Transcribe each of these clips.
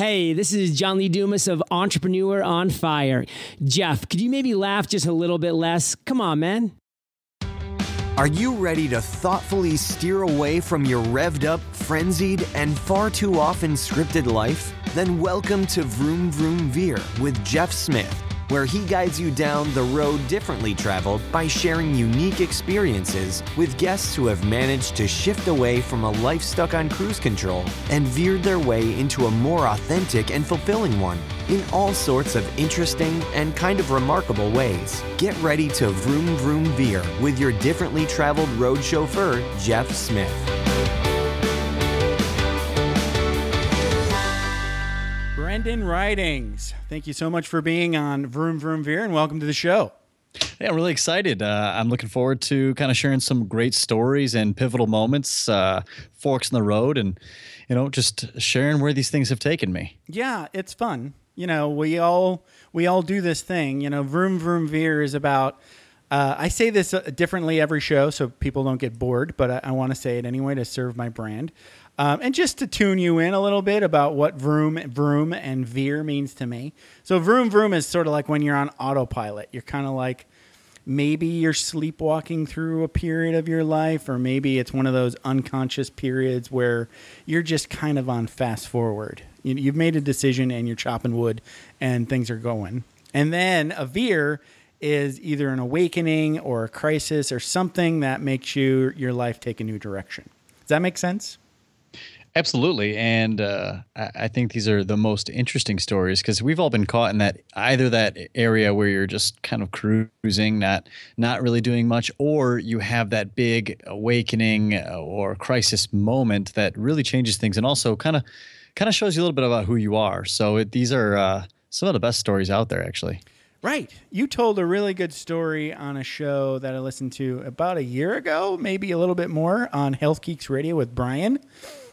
Hey, this is John Lee Dumas of Entrepreneur on Fire. Jeff, could you maybe laugh just a little bit less? Come on, man. Are you ready to thoughtfully steer away from your revved up, frenzied, and far too often scripted life? Then welcome to Vroom Vroom Veer with Jeff Smith where he guides you down the road differently traveled by sharing unique experiences with guests who have managed to shift away from a life stuck on cruise control and veered their way into a more authentic and fulfilling one in all sorts of interesting and kind of remarkable ways. Get ready to vroom vroom veer with your differently traveled road chauffeur, Jeff Smith. In Writings, thank you so much for being on Vroom Vroom Veer and welcome to the show. Yeah, I'm really excited. Uh, I'm looking forward to kind of sharing some great stories and pivotal moments, uh, forks in the road, and you know, just sharing where these things have taken me. Yeah, it's fun. You know, we all we all do this thing. You know, Vroom Vroom Veer is about. Uh, I say this uh, differently every show, so people don't get bored, but I, I want to say it anyway to serve my brand. Um, and just to tune you in a little bit about what vroom, vroom, and veer means to me. So, vroom, vroom is sort of like when you're on autopilot. You're kind of like maybe you're sleepwalking through a period of your life, or maybe it's one of those unconscious periods where you're just kind of on fast forward. You, have made a decision and you're chopping wood and things are going. And then a veer is either an awakening or a crisis or something that makes you your life take a new direction. Does that make sense? Absolutely. And uh, I, I think these are the most interesting stories because we've all been caught in that either that area where you're just kind of cruising, not not really doing much, or you have that big awakening uh, or crisis moment that really changes things and also kind of kind of shows you a little bit about who you are. So it, these are uh, some of the best stories out there, actually. Right. You told a really good story on a show that I listened to about a year ago, maybe a little bit more, on Health Geeks Radio with Brian.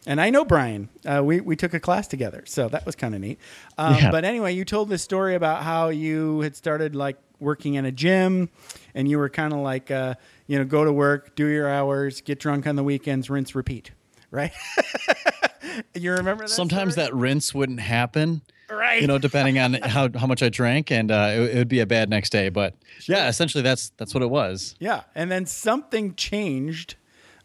And I know Brian. Uh, we, we took a class together, so that was kind of neat. Um, yeah. But anyway, you told this story about how you had started like working in a gym, and you were kind of like, uh, you know, go to work, do your hours, get drunk on the weekends, rinse, repeat, right? you remember that? Sometimes story? that rinse wouldn't happen right you know depending on how, how much i drank and uh, it, it, would be a bad next day but sure. yeah essentially that's that's what it was yeah and then something changed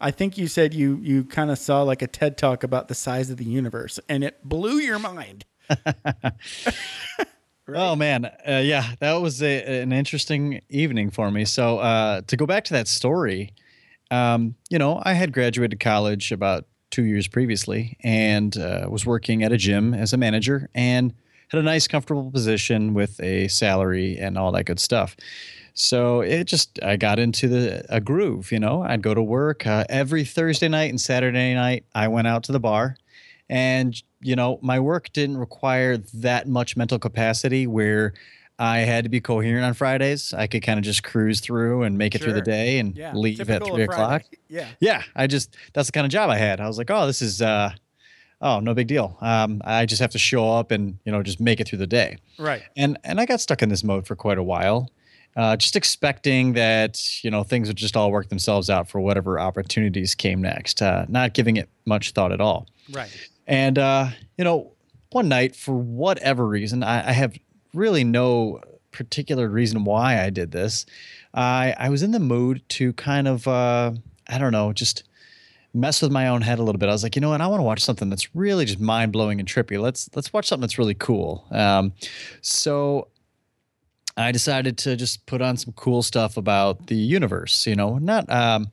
I think you said you you kind of saw like a TED talk about the size of the universe, and it blew your mind. right? Oh man, uh, yeah, that was a, an interesting evening for me. So uh, to go back to that story, um, you know, I had graduated college about two years previously and uh, was working at a gym as a manager and had a nice, comfortable position with a salary and all that good stuff. So it just I got into the a groove. You know, I'd go to work uh, every Thursday night and Saturday night. I went out to the bar, and you know, my work didn't require that much mental capacity where. I had to be coherent on Fridays. I could kind of just cruise through and make it through the day and yeah. leave Typical at three o'clock. Yeah. Yeah. I just, that's the kind of job I had. I was like, oh, this is, uh, oh, no big deal. Um, I just have to show up and, you know, just make it through the day. Right. And, and I got stuck in this mode for quite a while uh, just expecting that you know things would just all work themselves out for whatever opportunities came next, uh, not giving it much thought at all. Right. And uh, you know, one night for whatever reason, I, I, have really no particular reason why I did this. I I was in the mood to kind of uh, I don't know just mess with my own head a little bit. I was like, you know what? I want to watch something that's really just mind blowing and trippy. Let's let's watch something that's really cool. Um, so I decided to just put on some cool stuff about the universe. You know, not um,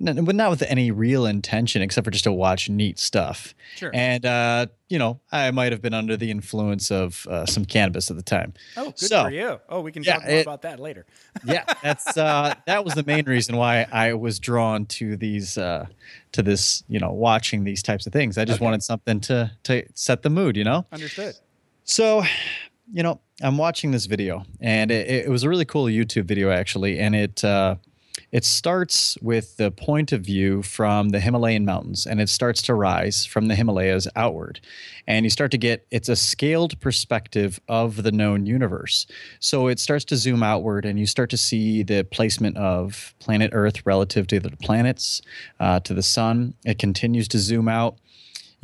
not, but not with any real intention except for just to watch neat stuff. Sure. And uh, you know, I might have been under the influence of uh, some cannabis at the time. Oh, good so, for you. Oh, we can yeah, talk more it, about that later. yeah, that's uh, that was the main reason why I was drawn to these uh, to this, you know, watching these types of things. I just okay. wanted something to to set the mood, you know. Understood. So you know, I'm watching this video, and it, it was a really cool YouTube video actually, and it. Uh, it starts with the point of view from the Himalayan mountains and it starts to rise from the Himalayas outward. And you start to get it's a scaled perspective of the known universe. So it starts to zoom outward and you start to see the placement of planet Earth relative to the planets, uh, to the sun. It continues to zoom out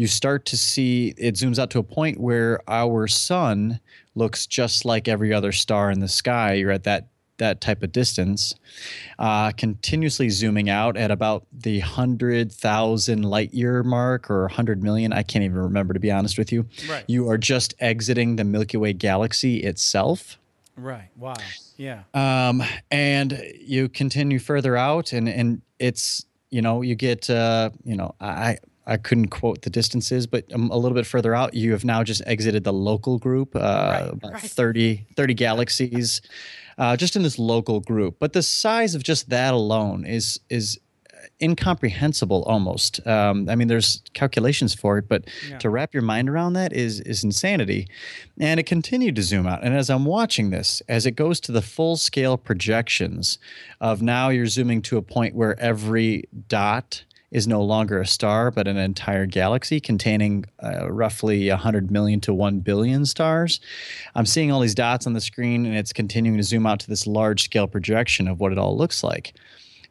you start to see it zooms out to a point where our sun looks just like every other star in the sky. You're at that that type of distance, uh, continuously zooming out at about the 100,000 light year mark or 100 million, I can't even remember to be honest with you. Right. You are just exiting the Milky Way galaxy itself. Right. Wow. Yeah. Um, and you continue further out, and, and it's, you know, you get, uh, you know, I I couldn't quote the distances, but um, a little bit further out, you have now just exited the local group, uh, right, about right. 30, 30 galaxies, uh, just in this local group. But the size of just that alone is is uh, incomprehensible almost. Um, I mean, there's calculations for it, but yeah. to wrap your mind around that is is insanity. And it continued to zoom out. And as I'm watching this, as it goes to the full scale projections of now, you're zooming to a point where every dot is no longer a star, but an entire galaxy containing uh, roughly 100 million to 1 billion stars. I'm seeing all these dots on the screen, and it's continuing to zoom out to this large scale projection of what it all looks like.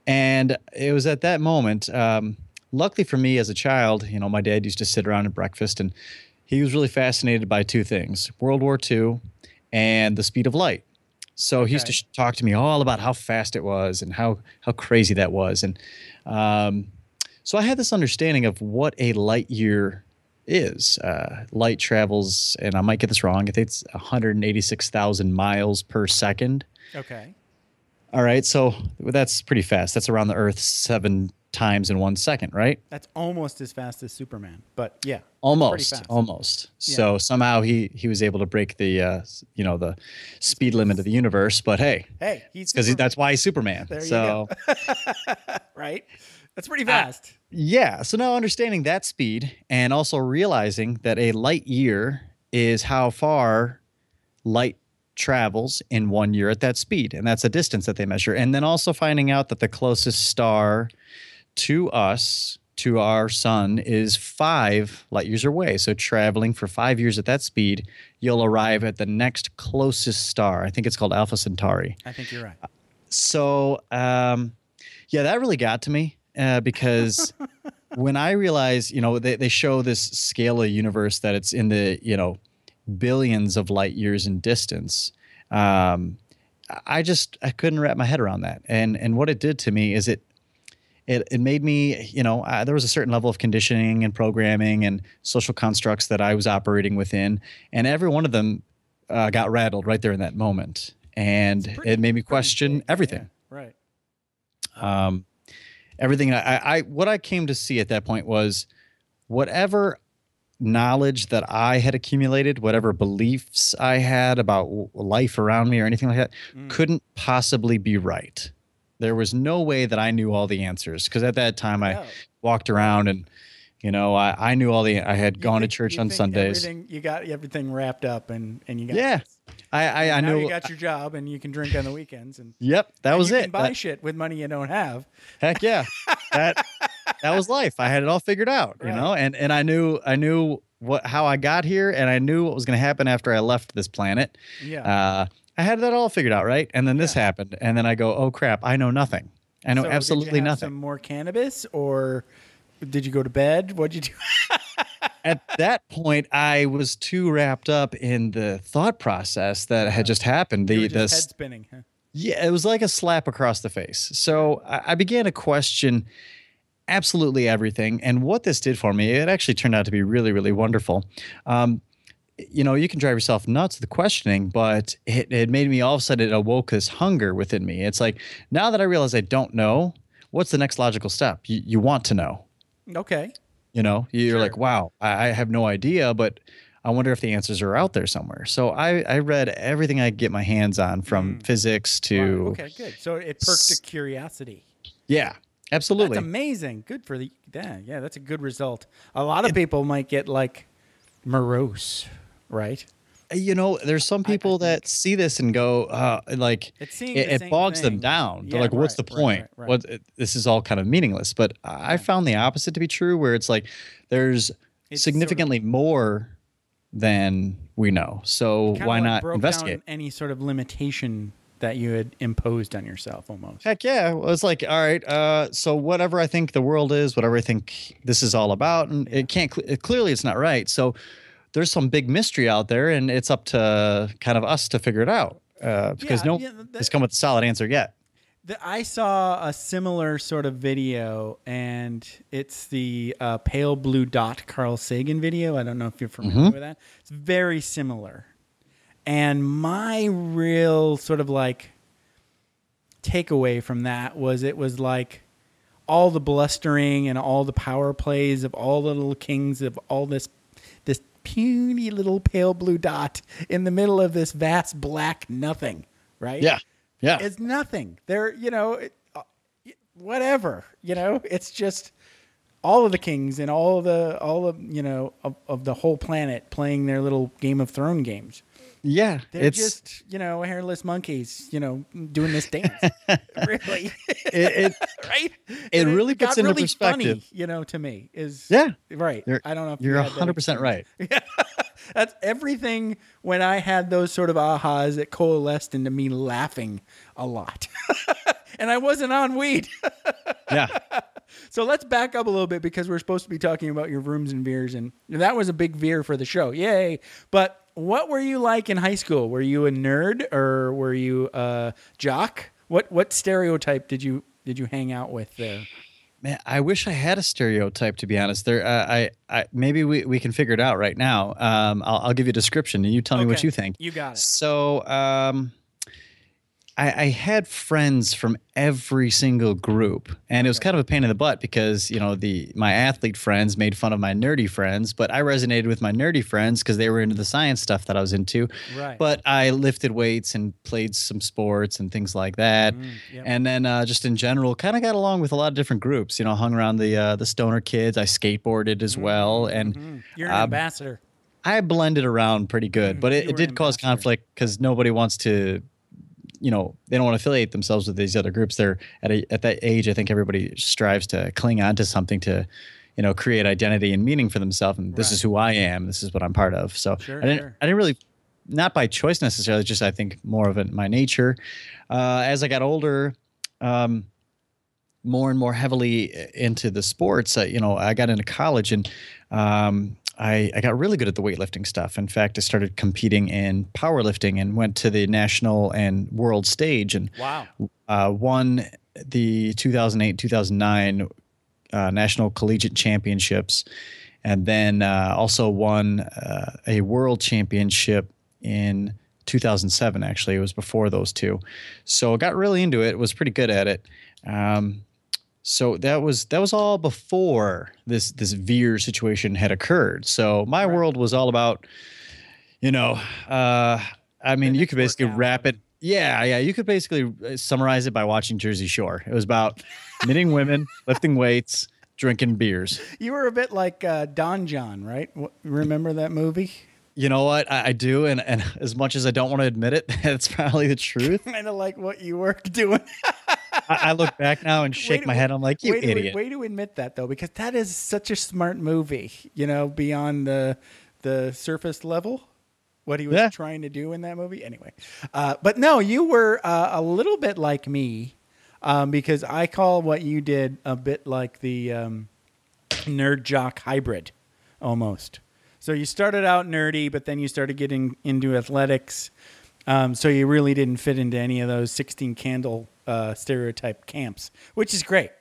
And it was at that moment, um, luckily for me as a child, you know, my dad used to sit around at breakfast, and he was really fascinated by two things World War II and the speed of light. So okay. he used to talk to me all about how fast it was and how how crazy that was, and um, so I had this understanding of what a light year is. Uh, light travels, and I might get this wrong. I think it's 186,000 miles per second. Okay. All right. So that's pretty fast. That's around the Earth seven times in one second, right? That's almost as fast as Superman, but yeah, almost, almost. Yeah. So somehow he he was able to break the uh, you know the speed limit of the universe. But hey, hey, because that's why he's Superman. There so right, that's pretty fast yeah. So now understanding that speed and also realizing that a light year is how far light travels in one year at that speed. And that's a distance that they measure. And then also finding out that the closest star to us, to our sun, is five light years away. So traveling for five years at that speed, you'll arrive at the next closest star. I think it's called Alpha Centauri. I think you're right. So, um, yeah, that really got to me uh, because when I realized, you know, they, they show this scale of universe that it's in the, you know, billions of light years in distance. Um, I just I couldn't wrap my head around that. And and what it did to me is it it, it made me, you know, uh, there was a certain level of conditioning and programming and social constructs that I was operating within, and every one of them uh, got rattled right there in that moment, and pretty, it made me question everything. Yeah, right. Um, everything. I, I what I came to see at that point was whatever knowledge that I had accumulated, whatever beliefs I had about life around me or anything like that, mm. couldn't possibly be right. There was no way that I knew all the answers because at that time I walked around and you know, I, I knew all the I had you gone think, to church on Sundays. You got everything wrapped up and and you got yeah. I I, I knew you got your job and you can drink on the weekends and yep that and was it. buy that, shit with money you don't have. Heck yeah, that that was life. I had it all figured out. Right. You know, and and I knew I knew what how I got here and I knew what was going to happen after I left this planet. Yeah. Uh, I had that all figured out, right? And then this yeah. happened, and then I go, oh crap, I know nothing. I know so absolutely nothing. more cannabis or did you go to bed? What'd you do? At that point, I was too wrapped up in the thought process that yeah. had just happened. The, just the head spinning. Huh? Yeah, it was like a slap across the face. So I, I began to question absolutely everything. And what this did for me, it actually turned out to be really, really wonderful. Um, you know, you can drive yourself nuts with questioning, but it, it made me all of a sudden, it awoke this hunger within me. It's like, now that I realize I don't know, what's the next logical step? You, you want to know. Okay. You know, you're sure. like, wow, I, have no idea, but I wonder if the answers are out there somewhere. So I, I read everything I get my hands on from mm. physics to. Wow. Okay, good. So it perked a curiosity. Yeah, absolutely. That's amazing. Good for the. Yeah, yeah, that's a good result. A lot of people might get like morose, right? you know, there's some people that see this and go, uh, like, it, it bogs thing. them down. They're like, what's right, the point? Right, right, what it, this is all kind of meaningless. But I yeah. found the opposite to be true, where it's like there's it's significantly sort of, more than we know. So why like not investigate? any sort of limitation that you had imposed on yourself almost. Heck yeah. Well, it's like, all right, uh, so whatever I think the world is, whatever I think this is all about, and yeah. it can't, cl- clearly it's not right. So, there's some big mystery out there, and it's up to kind of us to figure it out uh, because yeah, no yeah, that, has come with a solid answer yet. The, I saw a similar sort of video, and it's the uh, pale blue dot Carl Sagan video. I don't know if you're mm-hmm. familiar mm-hmm. with that. It's very similar, and my real sort of like takeaway from that was it was like all the blustering and all the power plays of all the little kings of all this puny little pale blue dot in the middle of this vast black nothing, right? Yeah. Yeah. It's nothing. There, you know, uh, whatever, you know, it's just all of the kings and all of the all of, you know, of, of the whole planet playing their little Game of Thrones games. Yeah, they're it's, just you know hairless monkeys, you know, doing this dance. really, it, it right? It, really it puts into really perspective. Funny, you know, to me is yeah, right. You're, I don't know. you're hundred percent right. Yeah, that's everything. When I had those sort of ahas, it coalesced into me laughing a lot, and I wasn't on weed. yeah. So let's back up a little bit because we're supposed to be talking about your rooms and veers, and that was a big veer for the show. Yay! But what were you like in high school? Were you a nerd or were you a jock? What what stereotype did you did you hang out with there? Man, I wish I had a stereotype to be honest. There, uh, I, I, maybe we, we can figure it out right now. Um, I'll, I'll give you a description and you tell okay. me what you think. You got it. So, um, I, I, had friends from every single group, and it was kind of a pain in the butt because you know the my athlete friends made fun of my nerdy friends, but I resonated with my nerdy friends because they were into the science stuff that I was into. Right. But I lifted weights and played some sports and things like that, mm, yep. and then uh, just in general, kind of got along with a lot of different groups. You know, hung around the uh, the stoner kids. I skateboarded as mm-hmm. well, mm, and mm-hmm. you're an uh, ambassador. I blended around pretty good, mm, but it, it did cause conflict because nobody wants to you know they don't want to affiliate themselves with these other groups they're at a, at that age i think everybody strives to cling on to something to you know create identity and meaning for themselves and this right. is who i am this is what i'm part of so sure, i didn't sure. i didn't really not by choice necessarily just i think more of it my nature uh, as i got older um, more and more heavily into the sports uh, you know i got into college and um, I, I got really good at the weightlifting stuff. In fact, I started competing in powerlifting and went to the national and world stage and wow. Uh, won the 2008 2009 uh, National Collegiate Championships and then uh, also won uh, a world championship in 2007, actually. It was before those two. So I got really into it, was pretty good at it. Um, so that was that was all before this this Veer situation had occurred. So my right. world was all about, you know, uh, I mean, you could basically wrap it. Yeah, yeah, you could basically uh, summarize it by watching Jersey Shore. It was about knitting women, lifting weights, drinking beers. You were a bit like uh, Don John, right? Remember that movie? You know what? I, I, do, and, and as much as I don't want to admit it, that's probably the truth. kind of like what you were doing. I, I, look back now and shake my head. I'm like, you way idiot. To, way to admit that though, because that is such a smart movie. You know, beyond the the surface level, what he was yeah. trying to do in that movie. Anyway, uh, but no, you were uh, a little bit like me um, because I call what you did a bit like the um, nerd jock hybrid, almost. So you started out nerdy, but then you started getting into athletics. Um, so you really didn't fit into any of those 16 candle uh, stereotype camps, which is great.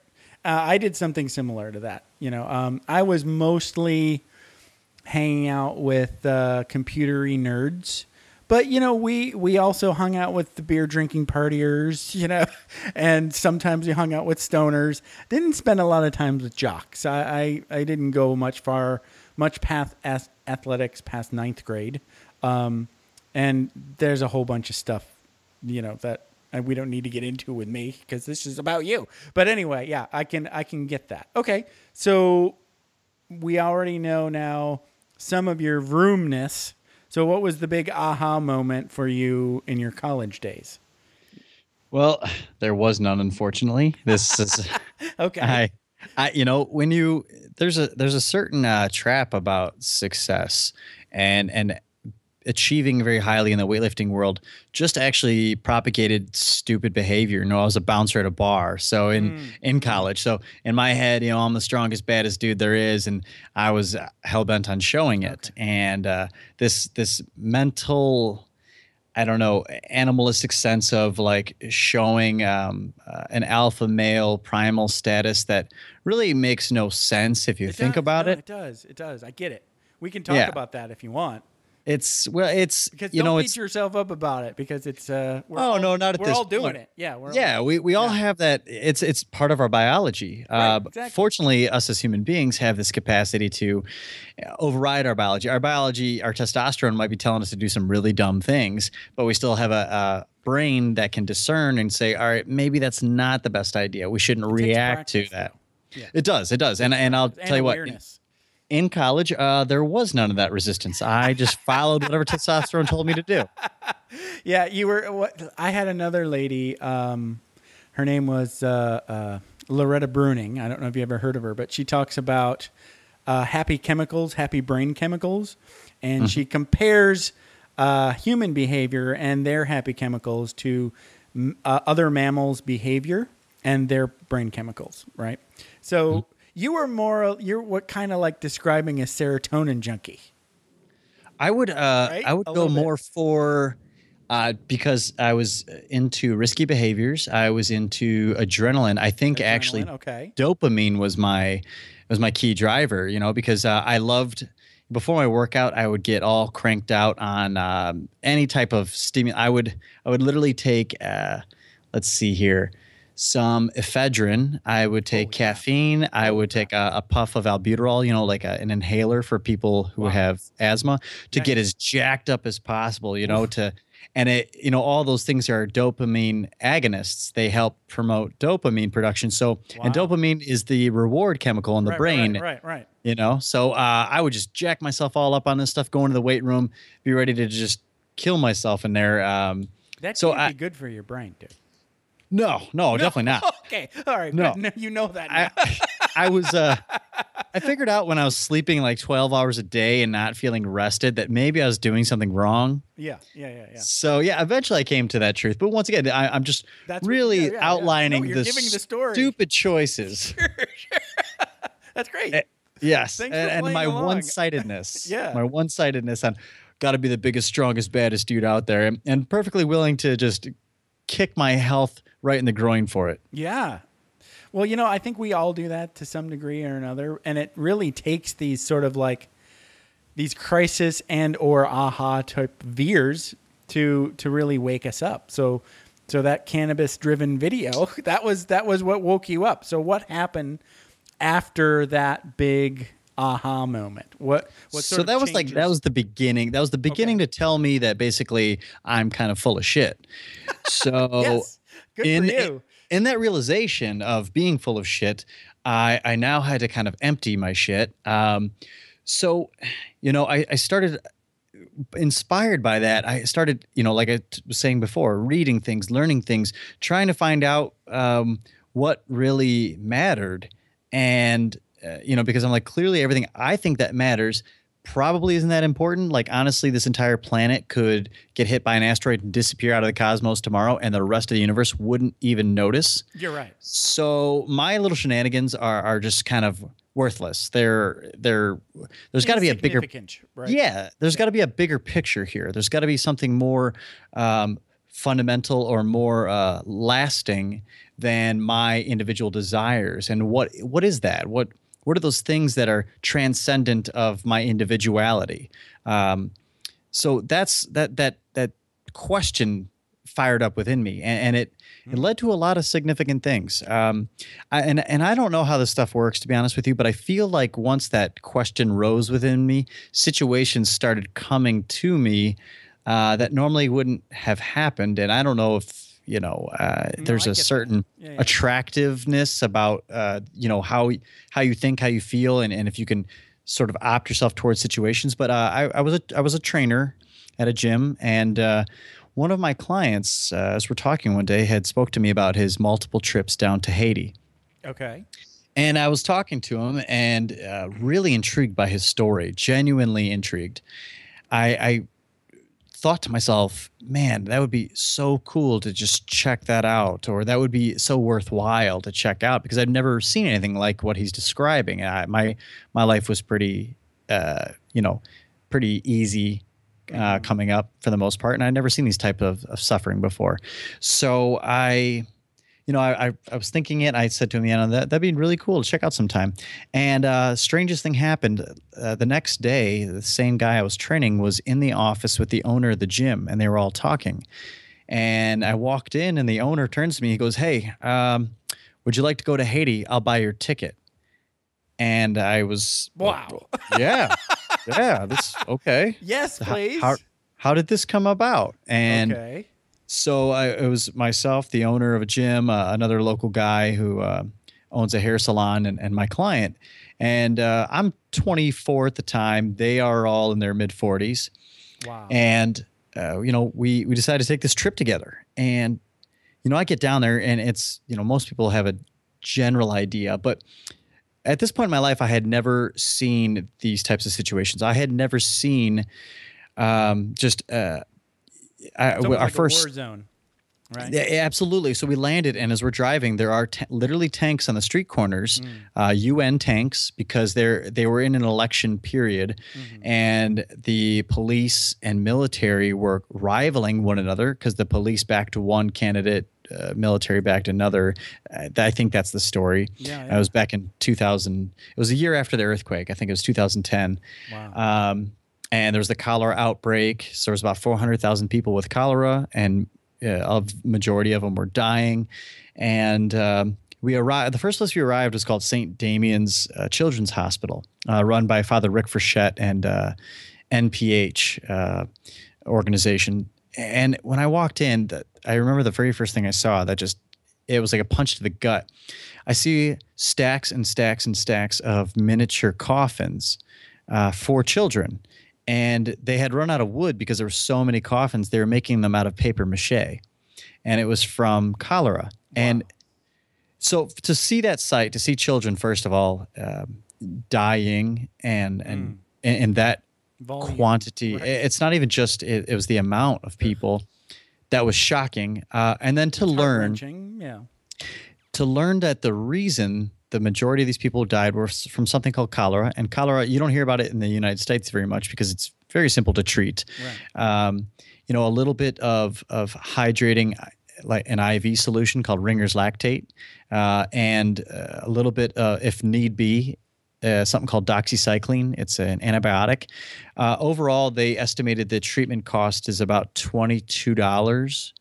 Uh, I did something similar to that. You know, um, I was mostly hanging out with uh, computery nerds. But you know, we we also hung out with the beer drinking partiers, you know, and sometimes we hung out with stoners. Didn't spend a lot of time with jocks. I I, I didn't go much far, much path as athletics past ninth grade, um, and there's a whole bunch of stuff, you know, that and we don't need to get into with me because this is about you. But anyway, yeah, I can I can get that. Okay, so we already know now some of your roomness. So what was the big aha moment for you in your college days? Well, there was none, unfortunately. This is okay. I, I, you know, when you there's a there's a certain uh, trap about success, and and achieving very highly in the weightlifting world just actually propagated stupid behavior. You know, I was a bouncer at a bar, so in mm. in college. So in my head, you know, I'm the strongest, baddest dude there is, and I was hell bent on showing it. Okay. And uh, this this mental I don't know, animalistic sense of like showing um, uh, an alpha male primal status that really makes no sense if you it think does, about no, it. It does. It does. I get it. We can talk yeah. about that if you want. It's well, it's because you know, beat yourself up about it because it's uh. oh all, no, not at we're this. We're all doing point. it. Yeah, we're yeah. All, we we yeah. all have that. It's it's part of our biology. Right, uh, exactly. Fortunately, us as human beings have this capacity to uh, override our biology. Our biology, our testosterone might be telling us to do some really dumb things, but we still have a, a brain that can discern and say, all right, maybe that's not the best idea. We shouldn't react practice, to that. Yeah. It does. It does. And and I'll and tell you awareness. what in college, uh, there was none of that resistance. I just followed whatever testosterone told me to do. Yeah, you were. What, I had another lady. Um, her name was uh, uh, Loretta Bruning. I don't know if you ever heard of her, but she talks about uh, happy chemicals, happy brain chemicals, and mm-hmm. she compares uh, human behavior and their happy chemicals to uh, other mammals' behavior and their brain chemicals. Right. So. Mm-hmm you were more you're what kind of like describing a serotonin junkie. I would uh right? I would a go more bit. for uh, because I was into risky behaviors. I was into adrenaline. I think adrenaline, actually, okay. dopamine was my was my key driver. You know, because uh, I loved before my workout, I would get all cranked out on um, any type of stimulant. I would I would literally take. Uh, let's see here some ephedrine. I would oh, take oh, yeah. caffeine. I would take a, a, puff of albuterol, you know, like a, an inhaler for people who wow. have asthma to nice. get as jacked up as possible, you know, to, and it, you know, all those things are dopamine agonists. They help promote dopamine production. So, wow. and dopamine is the reward chemical in the right, brain. Right, right, right. You know, so uh, I would just jack myself all up on this stuff, go into the weight room, be ready to just kill myself in there. Um, that so be good for your brain, dude. No, no, no, definitely not. Okay, all right. No, you know that. I, I, was. Uh, I figured out when I was sleeping like twelve hours a day and not feeling rested that maybe I was doing something wrong. Yeah, yeah, yeah, yeah. So yeah, eventually I came to that truth. But once again, I, am just That's really what, yeah, yeah, outlining yeah. No, the, the story. stupid choices. Sure, sure. That's great. Eh, yes, and, and, my along. one-sidedness. yeah, my one-sidedness on got to be the biggest, strongest, baddest dude out there, and, and perfectly willing to just kick my health right in the groin for it. Yeah. Well, you know, I think we all do that to some degree or another, and it really takes these sort of like these crisis and or aha type veers to to really wake us up. So so that cannabis driven video, that was that was what woke you up. So what happened after that big aha moment? What what So that was like that was the beginning. That was the beginning okay. to tell me that basically I'm kind of full of shit. So yes. Good in, for you. In, that realization of being full of shit, I I now had to kind of empty my shit. Um so you know, I I started inspired by that, I started, you know, like I was saying before, reading things, learning things, trying to find out um, what really mattered. And uh, you know, because I'm like, clearly everything I think that matters probably isn't that important. Like, honestly, this entire planet could get hit by an asteroid and disappear out of the cosmos tomorrow, and the rest of the universe wouldn't even notice. You're right. So my little shenanigans are are just kind of worthless. They're they're there's got to be a bigger right? yeah. There's got to be a bigger picture here. There's got to be something more um, fundamental or more uh, lasting than my individual desires. And what what is that? What what are those things that are transcendent of my individuality um, so that's that that that question fired up within me and, and it mm-hmm. it hmm. led to a lot of significant things um, I, and and i don't know how this stuff works to be honest with you but i feel like once that question rose within me situations started coming to me uh, that normally wouldn't have happened and i don't know if you know uh, no, there's I a certain yeah, yeah. attractiveness about uh, you know how how you think how you feel and, and if you can sort of opt yourself towards situations but uh, I, I, was a I was a trainer at a gym and uh, one of my clients uh, as we're talking one day had spoke to me about his multiple trips down to Haiti okay and I was talking to him and uh, really intrigued by his story genuinely intrigued I, I thought to myself, man, that would be so cool to just check that out, or that would be so worthwhile to check out because I've never seen anything like what he's describing. I, my my life was pretty, uh, you know, pretty easy uh, mm-hmm. coming up for the most part, and I'd never seen these type of, of suffering before. So I you know, I, I, I, was thinking it. I said to him, you know, that, that'd be really cool to check out sometime. And uh, strangest thing happened. Uh, the next day, the same guy I was training was in the office with the owner of the gym, and they were all talking. And I walked in, and the owner turns to me. He goes, "Hey, um, would you like to go to Haiti? I'll buy your ticket." And I was, "Wow, yeah, yeah, this okay." Yes, please. How, how, how did this come about? And okay. So I, it was myself, the owner of a gym, uh, another local guy who uh, owns a hair salon, and, and my client. And uh, I'm 24 at the time. They are all in their mid 40s. Wow. And uh, you know, we we decided to take this trip together. And you know, I get down there, and it's you know, most people have a general idea, but at this point in my life, I had never seen these types of situations. I had never seen um, just uh, I, our like first zone. Right. Yeah, absolutely. So we landed, and as we're driving, there are t- literally tanks on the street corners, mm. uh, UN tanks, because they're they were in an election period, mm-hmm. and the police and military were rivaling one another because the police backed one candidate, uh, military backed another. Uh, I think that's the story. Yeah, yeah. I was back in 2000. It was a year after the earthquake. I think it was 2010. Wow. Um, and there was the cholera outbreak. So there was about 400,000 people with cholera, and uh, of majority of them were dying. And um, we arrived. The first place we arrived was called St. Damian's uh, Children's Hospital, uh, run by Father Rick Frechette and NPH uh, uh, organization. And when I walked in, the, I remember the very first thing I saw that just it was like a punch to the gut. I see stacks and stacks and stacks of miniature coffins uh, for children and they had run out of wood because there were so many coffins they were making them out of paper mache and it was from cholera wow. and so to see that sight to see children first of all um, dying and and mm. and, that Volume. quantity right. it's not even just it, it, was the amount of people that was shocking uh, and then to it's learn yeah to learn that the reason the majority of these people who died were from something called cholera. And cholera, you don't hear about it in the United States very much because it's very simple to treat. Right. Um, you know, a little bit of of hydrating, uh, like an IV solution called Ringer's lactate, uh, and uh, a little bit, uh, if need be, uh, something called doxycycline. It's an antibiotic. Uh, overall, they estimated the treatment cost is about $22.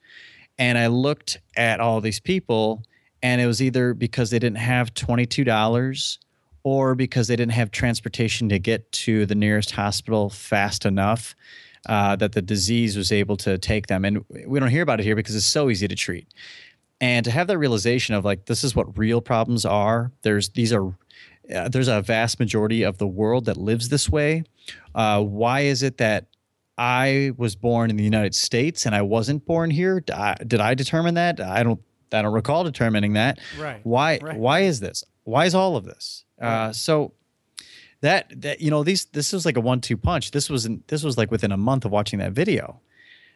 And I looked at all these people and it was either because they didn't have $22 or because they didn't have transportation to get to the nearest hospital fast enough uh, that the disease was able to take them. And we don't hear about it here because it's so easy to treat. And to have that realization of like this is what real problems are. There's these are uh, there's a vast majority of the world that lives this way. Uh, why is it that I was born in the United States and I wasn't born here? Did I, did I determine that? I don't I don't recall determining that. Right. Why? Right. Why is this? Why is all of this? Uh, so that that you know these this was like a one-two punch. This was not this was like within a month of watching that video.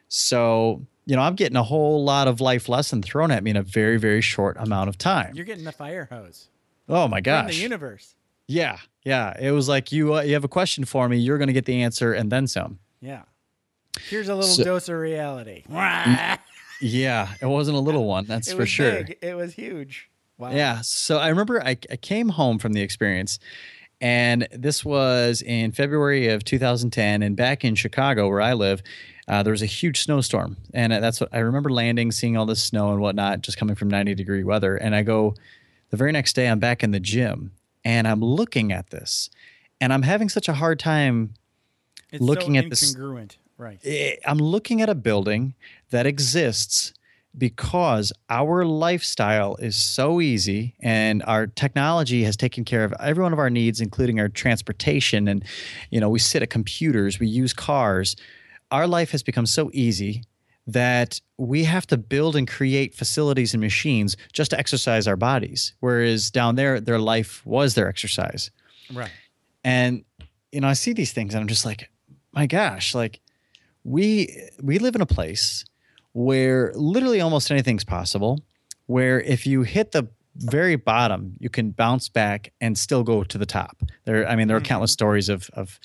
So you know I'm getting a whole lot of life lesson thrown at me in a very very short amount of time. You're getting the fire hose. Oh my gosh! In the universe. Yeah, yeah. It was like you uh, you have a question for me. You're going to get the answer and then some. Yeah. Here's a little so, dose of reality. Mm, yeah, it wasn't a little one. That's for sure. Big. It was huge. Wow. Yeah. So I remember I, I came home from the experience, and this was in February of 2010. And back in Chicago, where I live, uh, there was a huge snowstorm, and that's what I remember landing, seeing all this snow and whatnot, just coming from 90 degree weather. And I go, the very next day, I'm back in the gym, and I'm looking at this, and I'm having such a hard time it's looking so at this. Right. Eh, I'm looking at a building that exists because our lifestyle is so easy and our technology has taken care of every one of our needs including our transportation and you know we sit at computers we use cars our life has become so easy that we have to build and create facilities and machines just to exercise our bodies whereas down there their life was their exercise right and you know i see these things and i'm just like my gosh like we we live in a place where literally almost anything's possible where if you hit the very bottom you can bounce back and still go to the top there i mean there are mm-hmm. countless stories of of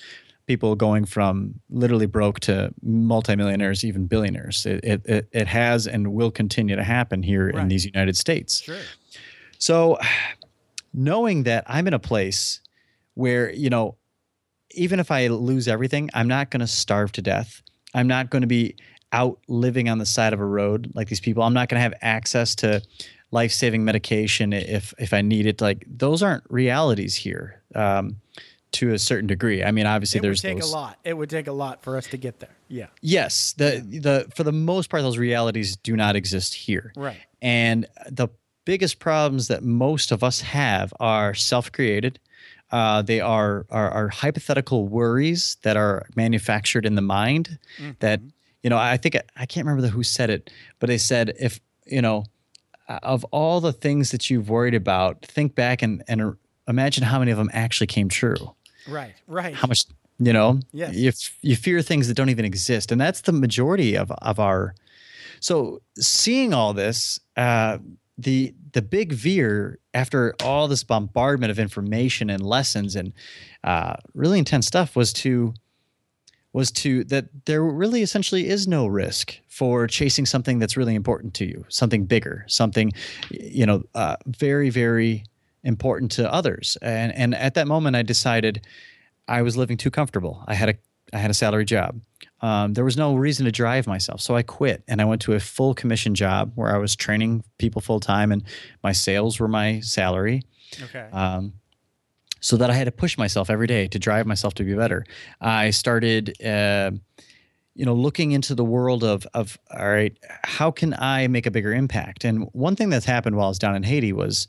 people going from literally broke to multimillionaires even billionaires it it, it has and will continue to happen here right. in these united states sure. so knowing that i'm in a place where you know even if i lose everything i'm not going to starve to death I'm not going to be out living on the side of a road like these people. I'm not going to have access to life saving medication if if I need it. Like those aren't realities here um, to a certain degree. I mean, obviously, it there's would take those, a lot. It would take a lot for us to get there. Yeah. Yes. The the for the most part, those realities do not exist here. Right. And the biggest problems that most of us have are self created uh, they are, are, are hypothetical worries that are manufactured in the mind. Mm-hmm. That you know, I think I can't remember the, who said it, but they said if you know, uh, of all the things that you've worried about, think back and and imagine how many of them actually came true. Right. Right. How much you know? Yes. You you fear things that don't even exist, and that's the majority of of our. So seeing all this. Uh, the the big veer after all this bombardment of information and lessons and uh, really intense stuff was to was to that there really essentially is no risk for chasing something that's really important to you something bigger something you know uh, very very important to others and and at that moment i decided i was living too comfortable i had a i had a salary job um, there was no reason to drive myself. So I quit and I went to a full commission job where I was training people full time and my sales were my salary. Okay. Um, so that I had to push myself every day to drive myself to be better. I started. Uh, you know looking into the world of of all right how can i make a bigger impact and one thing that's happened while i was down in haiti was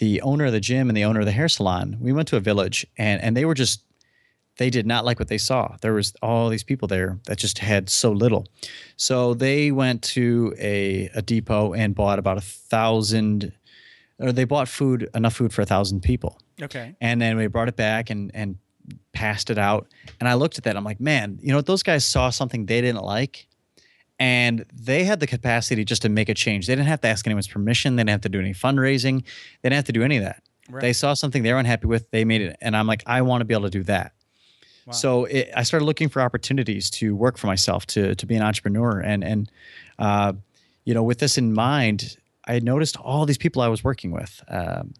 the owner of the gym and the owner of the hair salon we went to a village and and they were just they did not like what they saw. There was all these people there that just had so little. So they went to a, a depot and bought about a thousand or they bought food enough food for a thousand people. Okay. And then we brought it back and and passed it out. And I looked at that. I'm like, man, you know, those guys saw something they didn't like, and they had the capacity just to make a change. They didn't have to ask anyone's permission. They didn't have to do any fundraising. They didn't have to do any of that. Right. They saw something they're unhappy with. They made it, and I'm like, I want to be able to do that. Wow. So it, I started looking for opportunities to work for myself, to to be an entrepreneur, and and uh, you know, with this in mind, I noticed all these people I was working with, um,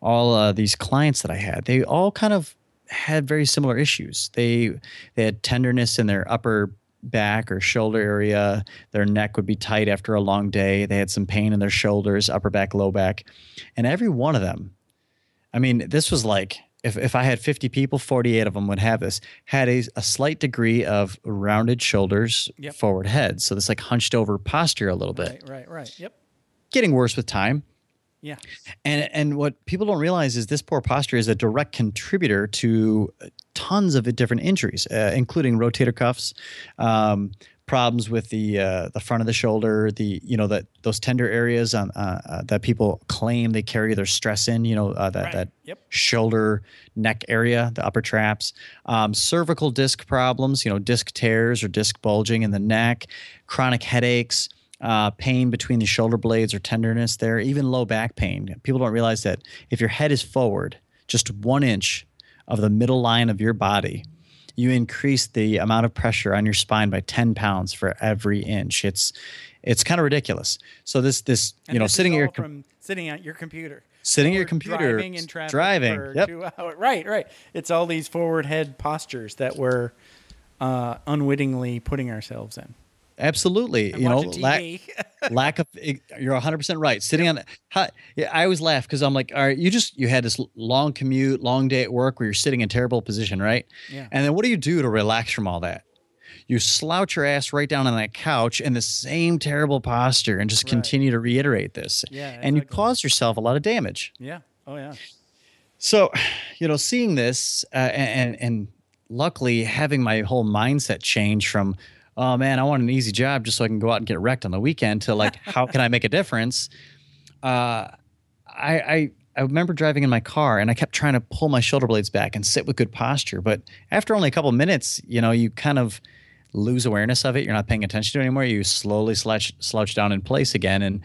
all uh, these clients that I had. They all kind of had very similar issues. They they had tenderness in their upper back or shoulder area. Their neck would be tight after a long day. They had some pain in their shoulders, upper back, low back. And every one of them, I mean, this was like if, if I had 50 people, 48 of them would have this, had a, a slight degree of rounded shoulders, yep. forward head. So this like hunched over posture a little bit. Right, right, right. Yep. Getting worse with time. Yeah. And and what people don't realize is this poor posture is a direct contributor to uh, tons of different injuries, uh, including rotator cuffs, um, problems with the uh, the front of the shoulder, the you know that those tender areas um, uh, uh, that people claim they carry their stress in, you know uh, that right. that yep. shoulder neck area, the upper traps, um, cervical disc problems, you know disc tears or disc bulging in the neck, chronic headaches. Uh, pain between the shoulder blades or tenderness there, even low back pain. People don't realize that if your head is forward just one inch of the middle line of your body, you increase the amount of pressure on your spine by 10 pounds for every inch. It's it's kind of ridiculous. So this this and you know this sitting at your com- sitting at your computer. Sitting at your computer, driving in traffic, driving. Yep. right, right. It's all these forward head postures that we're uh, unwittingly putting ourselves in. Absolutely. I you know, lack, lack of, you're 100% right. Sitting yep. on, how, yeah, I always laugh because I'm like, all right, you just, you had this long commute, long day at work where you're sitting in terrible position, right? Yeah. And then what do you do to relax from all that? You slouch your ass right down on that couch in the same terrible posture and just right. continue to reiterate this. Yeah, exactly. and you cause yourself a lot of damage. Yeah. Oh, yeah. So, you know, seeing this uh, and, and luckily having my whole mindset change from oh man, I want an easy job just so I can go out and get wrecked on the weekend to like, how can I make a difference? Uh, I, I, I remember driving in my car and I kept trying to pull my shoulder blades back and sit with good posture. But after only a couple minutes, you know, you kind of lose awareness of it. You're not paying attention to it anymore. You slowly slouch, slouch down in place again. And,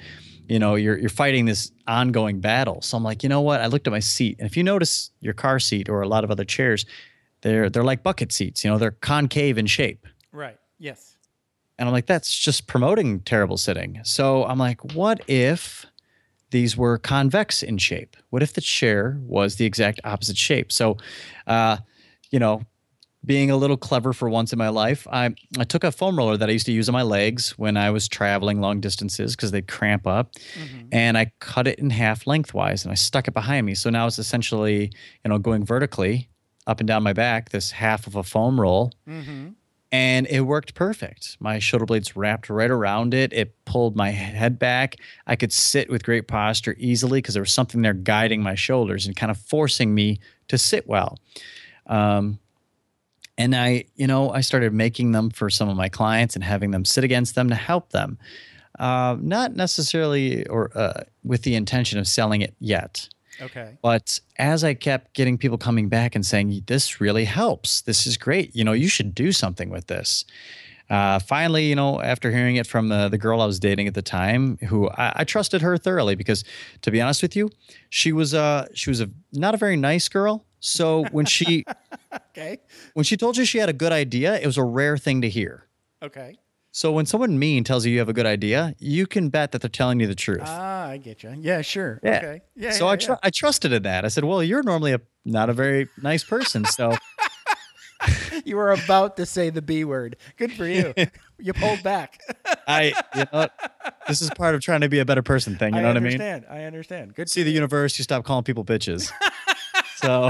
you know, you're, you're fighting this ongoing battle. So I'm like, you know what? I looked at my seat. And if you notice your car seat or a lot of other chairs, they're, they're like bucket seats, you know, they're concave in shape. Right. Yes. And I'm like, that's just promoting terrible sitting. So I'm like, what if these were convex in shape? What if the chair was the exact opposite shape? So, uh, you know, being a little clever for once in my life, I, I took a foam roller that I used to use on my legs when I was traveling long distances because they'd cramp up, mm-hmm. and I cut it in half lengthwise and I stuck it behind me. So now it's essentially, you know, going vertically up and down my back, this half of a foam roll. Mm-hmm and it worked perfect. My shoulder blades wrapped right around it. It pulled my head back. I could sit with great posture easily because there was something there guiding my shoulders and kind of forcing me to sit well. Um, and I, you know, I started making them for some of my clients and having them sit against them to help them. Uh, not necessarily or uh, with the intention of selling it yet. Okay. But as I kept getting people coming back and saying, this really helps. This is great. You know, you should do something with this. Uh, finally, you know, after hearing it from the, the girl I was dating at the time, who I, I trusted her thoroughly because, to be honest with you, she was a uh, she was a not a very nice girl. So when she okay when she told you she had a good idea, it was a rare thing to hear. Okay. So when someone mean tells you you have a good idea, you can bet that they're telling you the truth. Ah, I get you. Yeah, sure. Yeah. Okay. Yeah. So yeah, I tr- yeah. I trusted in that. I said, "Well, you're normally a not a very nice person, so." you were about to say the B word. Good for you. you pulled back. I, you know, this is part of trying to be a better person thing. You know what I mean? I understand. I understand. Good. See the universe. You stop calling people bitches. so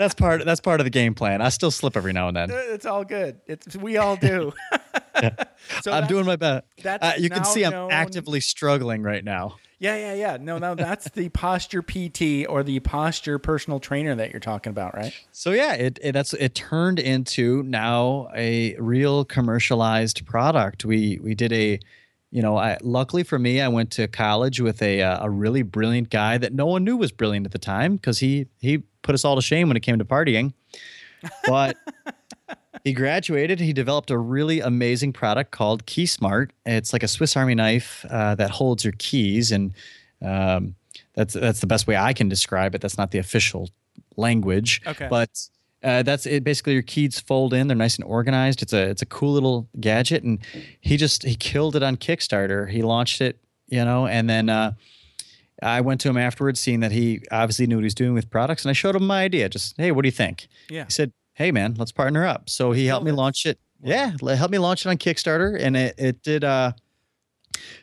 that's part that's part of the game plan. I still slip every now and then. It's all good. It's we all do. yeah. so I'm doing my best. Uh, you can see I'm known... actively struggling right now. Yeah, yeah, yeah. No, no, that's the posture PT or the posture personal trainer that you're talking about, right? So yeah, it, it that's it turned into now a real commercialized product. We we did a you know, I, luckily for me, I went to college with a uh, a really brilliant guy that no one knew was brilliant at the time because he he put us all to shame when it came to partying. But he graduated. He developed a really amazing product called KeySmart. It's like a Swiss Army knife uh, that holds your keys, and um, that's that's the best way I can describe it. That's not the official language, okay. but uh, that's it. Basically, your keys fold in; they're nice and organized. It's a it's a cool little gadget, and he just he killed it on Kickstarter. He launched it, you know, and then. Uh, I went to him afterwards, seeing that he obviously knew what he was doing with products, and I showed him my idea. Just hey, what do you think? Yeah. He said, hey man, let's partner up. So he helped me launch it. Yeah, helped me launch it on Kickstarter, and it it did. Uh,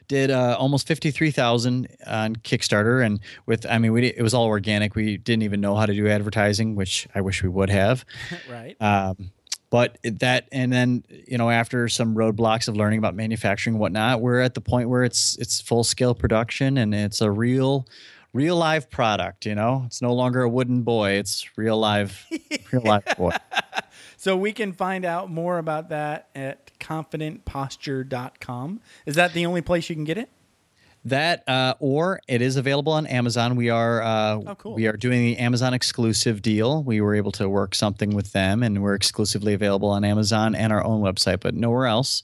did uh, almost 53,000 on Kickstarter. And with, I mean, we, it was all organic. We didn't even know how to do advertising, which I wish we would have. right. Um, but that and then you know after some roadblocks of learning about manufacturing and whatnot we're at the point where it's it's full scale production and it's a real real live product you know it's no longer a wooden boy it's real live real live boy so we can find out more about that at confidentposture.com is that the only place you can get it that uh, or it is available on Amazon. We are uh, oh, cool. we are doing the Amazon exclusive deal. We were able to work something with them, and we're exclusively available on Amazon and our own website, but nowhere else.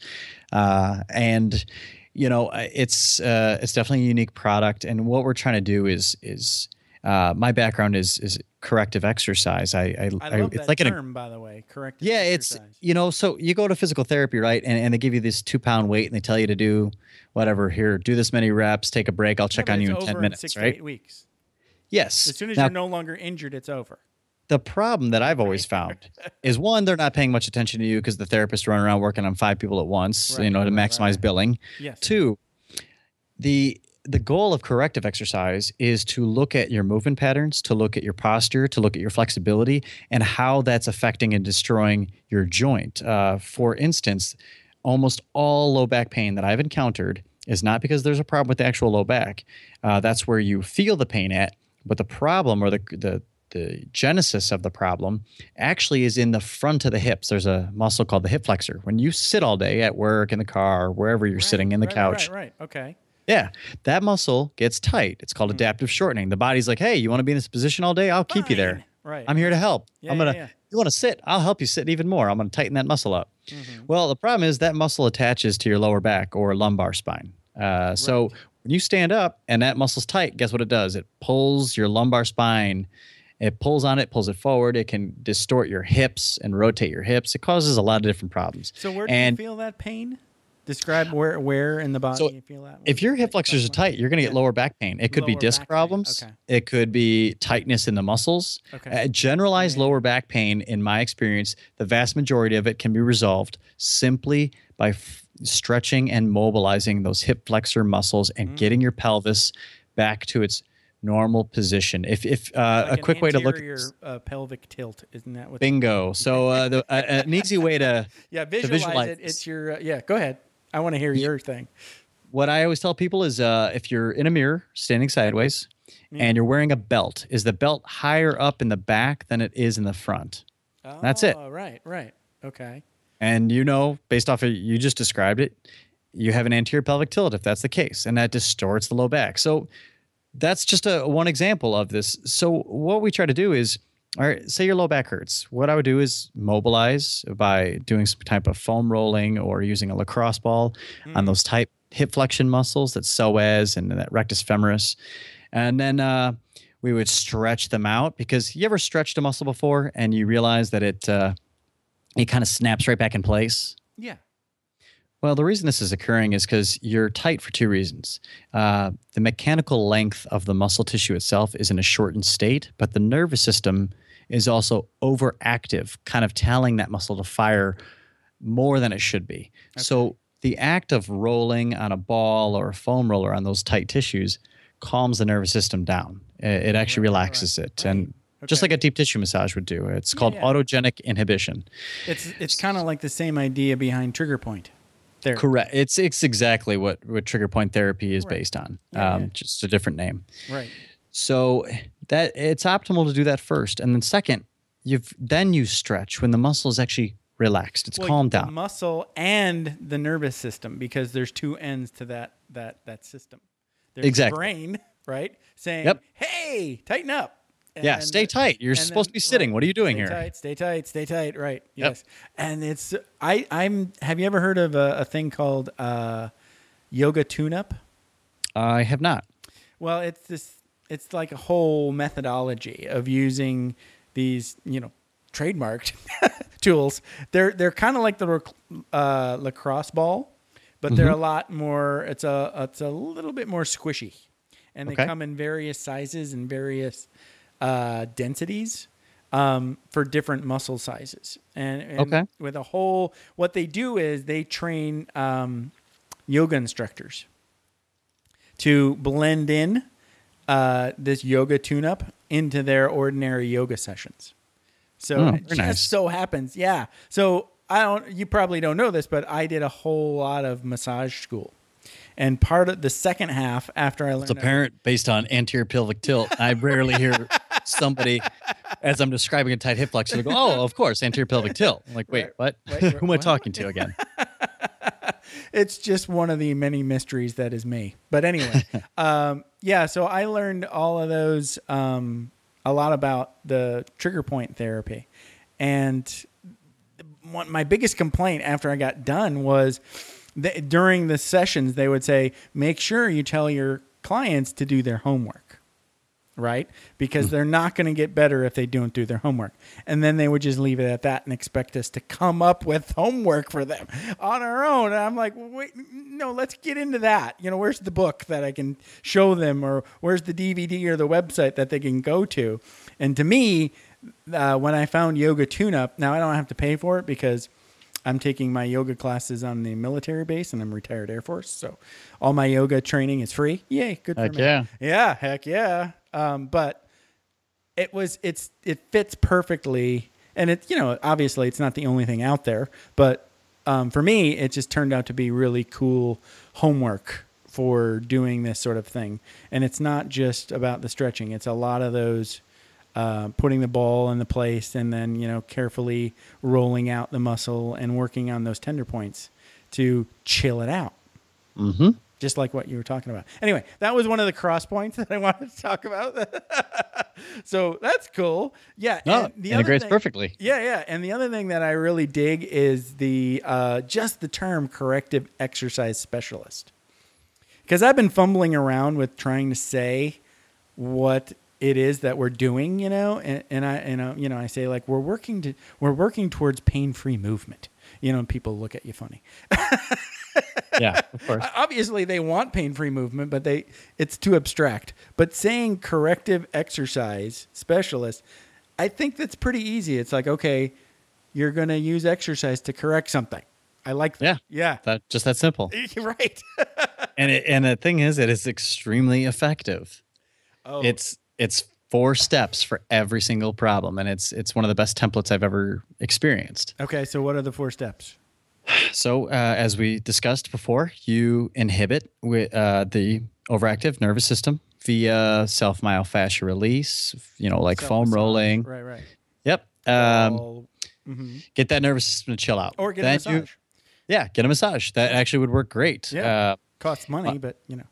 Uh, and you know, it's uh, it's definitely a unique product. And what we're trying to do is is uh, my background is is corrective exercise. I I, I love I, it's like term, an, by the way, corrective. Yeah, exercise. it's you know, so you go to physical therapy, right? And and they give you this two pound weight, and they tell you to do whatever. Here, do this many reps. Take a break. I'll check yeah, on you in ten minutes. In six right? To eight weeks. Yes. As soon as now, you're no longer injured, it's over. The problem that I've always found is one, they're not paying much attention to you because the therapists run around working on five people at once, right, you know, to maximize right. billing. Yes. Two, the the goal of corrective exercise is to look at your movement patterns, to look at your posture, to look at your flexibility, and how that's affecting and destroying your joint. Uh, for instance, almost all low back pain that I've encountered is not because there's a problem with the actual low back. Uh, that's where you feel the pain at, but the problem or the, the the genesis of the problem actually is in the front of the hips. There's a muscle called the hip flexor. When you sit all day at work, in the car, wherever you're right, sitting in the right, couch, right, right, okay, yeah, that muscle gets tight. It's called mm. adaptive shortening. The body's like, hey, you want to be in this position all day? I'll keep you there. Right. I'm here to help. Yeah, I'm gonna. Yeah, yeah. You want to sit? I'll help you sit even more. I'm gonna tighten that muscle up. Mm-hmm. Well, the problem is that muscle attaches to your lower back or lumbar spine. Uh, right. So when you stand up and that muscle's tight, guess what it does? It pulls your lumbar spine. It pulls on it, pulls it forward. It can distort your hips and rotate your hips. It causes a lot of different problems. So where do and you feel that pain? Describe where where in the body so you feel that. If your hip flexors are tight, you're going to get lower back pain. It could lower be disc problems. Okay. It could be tightness in the muscles. Okay. Uh, generalized lower back pain, in my experience, the vast majority of it can be resolved simply by f- stretching and mobilizing those hip flexor muscles and mm. getting your pelvis back to its normal position. If if uh, like a quick way to look at your uh, pelvic tilt, isn't that what? Bingo. So uh, the, uh, an easy way to yeah visualize, to visualize it. It's your uh, yeah. Go ahead. I want to hear your thing. What I always tell people is uh, if you're in a mirror standing sideways yeah. and you're wearing a belt, is the belt higher up in the back than it is in the front? Oh, That's it. Oh, right, right. Okay. And you know, based off of you just described it, you have an anterior pelvic tilt if that's the case, and that distorts the low back. So that's just a uh, one example of this. So what we try to do is all right, say your low back hurts. What I would do is mobilize by doing some type of foam rolling or using a lacrosse ball mm. on those tight hip flexion muscles, that psoas and that rectus femoris. And then uh, we would stretch them out because you ever stretched a muscle before and you realize that it uh, it kind of snaps right back in place. Yeah. Well, the reason this is occurring is because you're tight for two reasons. Uh, the mechanical length of the muscle tissue itself is in a shortened state, but the nervous system is also overactive, kind of telling that muscle to fire more than it should be. Okay. So the act of rolling on a ball or a foam roller on those tight tissues calms the nervous system down. It actually relaxes right. it. Right. And Okay. just like a deep tissue massage would do. It's called yeah, yeah. autogenic inhibition. It's it's kind of like the same idea behind trigger point. Therapy. Correct. It's it's exactly what what trigger point therapy is right. based on. Yeah, um, just a different name. Right. So that it's optimal to do that first and then second you've then you stretch when the muscle is actually relaxed it's well, calmed down muscle and the nervous system because there's two ends to that that that system there's exactly. the brain right saying yep. hey tighten up and yeah, stay tight. You're supposed then, to be sitting. Right, what are you doing stay here? Tight, stay tight, stay tight. Right. Yes. And it's I I'm. Have you ever heard of a, a thing called uh, yoga tune up? I have not. Well, it's this it's like a whole methodology of using these, you know, trademarked tools. They're they're kind of like the uh, lacrosse ball, but mm-hmm. they're a lot more. It's a it's a little bit more squishy, and they okay. come in various sizes and various uh, densities um, for different muscle sizes. And, and okay. with a whole, what they do is they train um, yoga instructors to blend in uh, this yoga tune up into their ordinary yoga sessions. So oh, it just nice. so happens. Yeah. So I don't, you probably don't know this, but I did a whole lot of massage school. And part of the second half after I learned. It's apparent that, based on anterior pelvic tilt. I rarely hear somebody, as I'm describing a tight hip flexor, they go, oh, of course, anterior pelvic tilt. I'm like, wait, what? Who am I talking to again? it's just one of the many mysteries that is me. But anyway, um, yeah. So I learned all of those um, a lot about the trigger point therapy, and my biggest complaint after I got done was that during the sessions they would say, make sure you tell your clients to do their homework right? Because hmm. they're not going to get better if they don't do their homework. And then they would just leave it at that and expect us to come up with homework for them on our own. And I'm like, wait, no, let's get into that. You know, where's the book that I can show them, or where's the DVD or the website that they can go to? And to me, uh, when I found Yoga Tune Up, now I don't have to pay for it because. I'm taking my yoga classes on the military base, and I'm retired Air Force, so all my yoga training is free. Yay, good heck for me. Yeah, yeah, heck yeah. Um, but it was it's it fits perfectly, and it you know obviously it's not the only thing out there, but um, for me it just turned out to be really cool homework for doing this sort of thing. And it's not just about the stretching; it's a lot of those. Uh, putting the ball in the place and then you know carefully rolling out the muscle and working on those tender points to chill it out. Mm-hmm just like what you were talking about. Anyway, that was one of the cross points that I wanted to talk about. so that's cool. Yeah. No, and the integrates thing, perfectly. Yeah, yeah. And the other thing that I really dig is the uh, just the term corrective exercise specialist. Because I've been fumbling around with trying to say what it is that we're doing, you know, and, and I you uh, know, you know I say like we're working to we're working towards pain free movement, you know, people look at you funny. yeah, of course. Obviously, they want pain-free movement, but they it's too abstract. But saying corrective exercise specialist, I think that's pretty easy. It's like, okay, you're going to use exercise to correct something. I like that. Yeah. Yeah. That just that simple. right. and it, and the thing is it is extremely effective. Oh. It's it's four steps for every single problem and it's it's one of the best templates I've ever experienced. Okay, so what are the four steps? So, uh, as we discussed before, you inhibit uh, the overactive nervous system via self myofascial release, you know, like foam rolling. Right, right. Yep. Um, mm-hmm. Get that nervous system to chill out. Or get then a massage. You, yeah, get a massage. That actually would work great. Yeah. Uh, Costs money, uh, but you know.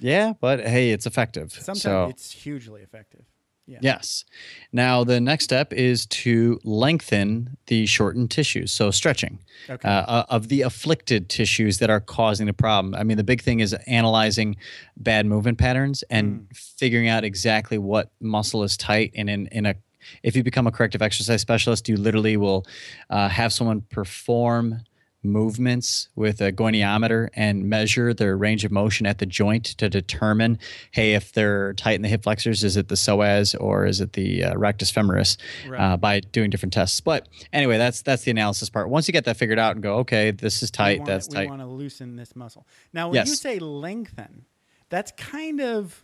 Yeah, but hey, it's effective. Sometimes so. it's hugely effective. Yeah. Yes. Now, the next step is to lengthen the shortened tissues. So, stretching okay. Uh, uh, of the afflicted tissues that are causing the problem. I mean, the big thing is analyzing bad movement patterns and mm. figuring out exactly what muscle is tight. And in, in a if you become a corrective exercise specialist, you literally will uh, have someone perform movements with a goniometer and measure their range of motion at the joint to determine hey if they're tight in the hip flexors is it the psoas or is it the uh, rectus femoris right. uh, by doing different tests but anyway that's that's the analysis part once you get that figured out and go okay this is tight that's it, we tight we want to loosen this muscle now when yes. you say lengthen that's kind of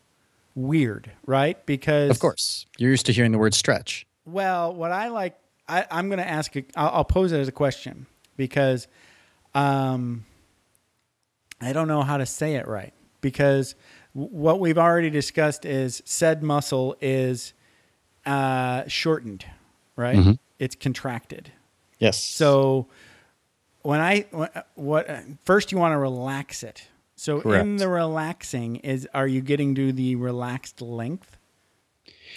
weird right because of course you're used to hearing the word stretch well what i like I, am going to ask i will I'll pose it as a question because um, I don't know how to say it right because what we've already discussed is said muscle is uh, shortened, right? Mm-hmm. It's contracted. Yes. So when I uh, what uh, first you want to relax it. So Correct. in the relaxing is are you getting to the relaxed length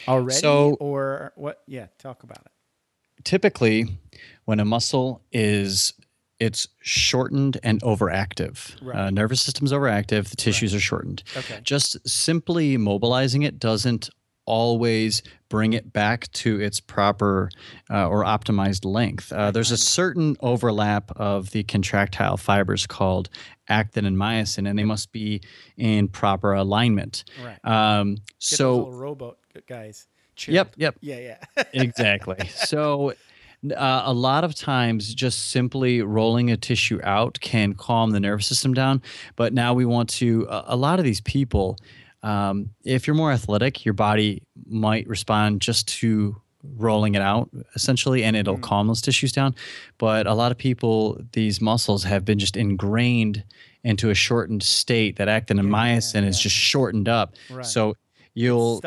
already so, or what yeah, talk about it. Typically when a muscle is it's shortened and overactive. Right. Uh, nervous system's overactive, the tissues right. are shortened. Okay. Just simply mobilizing it doesn't always bring it back to its proper uh, or optimized length. Uh, there's a certain overlap of the contractile fibers called actin and myosin, and they must be in proper alignment. Right. Um, so, robot guys. Yep. Yep. Yeah. Yeah. exactly. So uh, a lot of times just simply rolling a tissue out can calm the nervous system down. But now we want to, uh, a lot of these people, um, if you're more athletic, your body might respond just to rolling it out essentially and it'll mm. calm those tissues down but a lot of people these muscles have been just ingrained into a shortened state that actin and myosin yeah, yeah. is just shortened up right. so you'll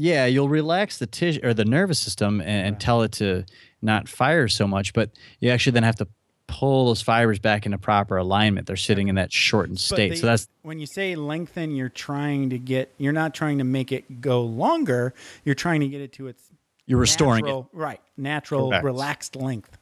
yeah, you'll relax the tissue or the nervous system and, and tell it to not fire so much, but you actually then have to pull those fibers back into proper alignment. They're sitting in that shortened state. They, so that's when you say lengthen, you're trying to get you're not trying to make it go longer. You're trying to get it to its you're restoring natural, it right natural Correct. relaxed length.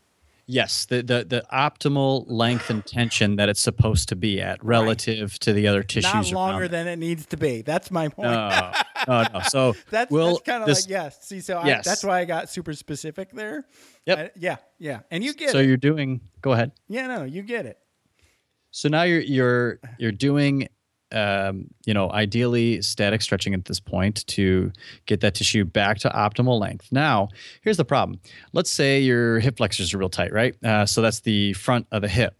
Yes, the, the the optimal length and tension that it's supposed to be at relative right. to the other tissues. Not longer than it needs to be. That's my point. No, no, no. So that's, we'll, that's kind of like yes. See, so yes. I, that's why I got super specific there. Yep. I, yeah, yeah, and you get. So it. you're doing. Go ahead. Yeah, no, you get it. So now you're you're you're doing um, you know, ideally static stretching at this point to get that tissue back to optimal length. Now, here's the problem. Let's say your hip flexors are real tight, right? Uh, so that's the front of the hip.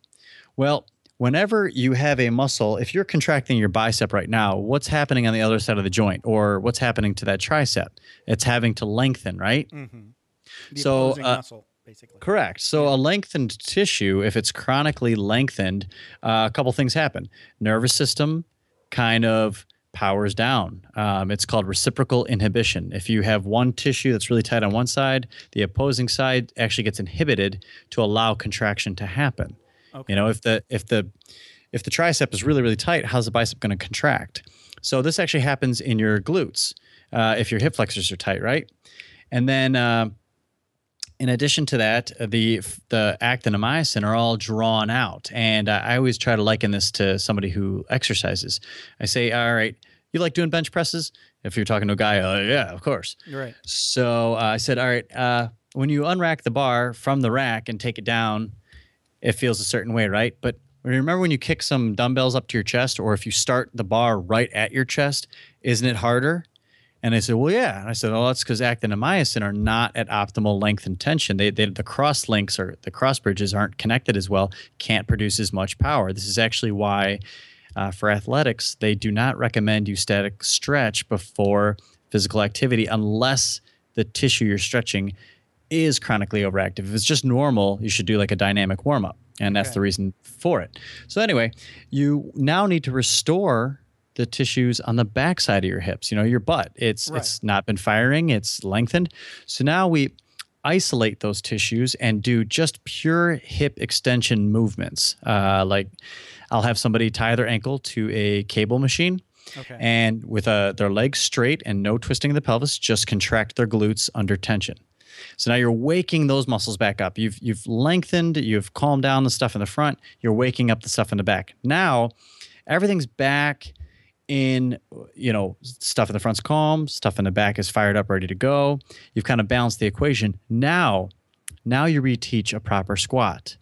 Well, whenever you have a muscle, if you're contracting your bicep right now, what's happening on the other side of the joint or what's happening to that tricep? It's having to lengthen, right? Mm-hmm. so, uh, muscle. Basically. Correct. So yeah. a lengthened tissue, if it's chronically lengthened, uh, a couple things happen. Nervous system kind of powers down. Um, it's called reciprocal inhibition. If you have one tissue that's really tight on one side, the opposing side actually gets inhibited to allow contraction to happen. Okay. You know, if the if the if the tricep is really really tight, how's the bicep going to contract? So this actually happens in your glutes uh, if your hip flexors are tight, right? And then uh, in addition to that, uh, the the myosin are all drawn out, and I always try to liken this to somebody who exercises. I say, all right, you like doing bench presses? If you're talking to a guy, oh, yeah, of course. You're right. So uh, I said, all right, uh, when you unrack the bar from the rack and take it down, it feels a certain way, right? But remember when you kick some dumbbells up to your chest, or if you start the bar right at your chest, isn't it harder? And I said, well, yeah. And I said, oh, that's because actin and myosin are not at optimal length and tension. They, they, the cross links or the cross bridges aren't connected as well, can't produce as much power. This is actually why uh, for athletics, they do not recommend you static stretch before physical activity unless the tissue you're stretching is chronically overactive. If it's just normal, you should do like a dynamic warm up. And that's okay. the reason for it. So, anyway, you now need to restore the tissues on the backside of your hips, you know, your butt. It's right. it's not been firing, it's lengthened. So now we isolate those tissues and do just pure hip extension movements. Uh, like I'll have somebody tie their ankle to a cable machine. Okay. And with uh, their legs straight and no twisting of the pelvis, just contract their glutes under tension. So now you're waking those muscles back up. You've you've lengthened, you've calmed down the stuff in the front, you're waking up the stuff in the back. Now everything's back in you know stuff in the front's calm stuff in the back is fired up ready to go you've kind of balanced the equation now now you reteach a proper squat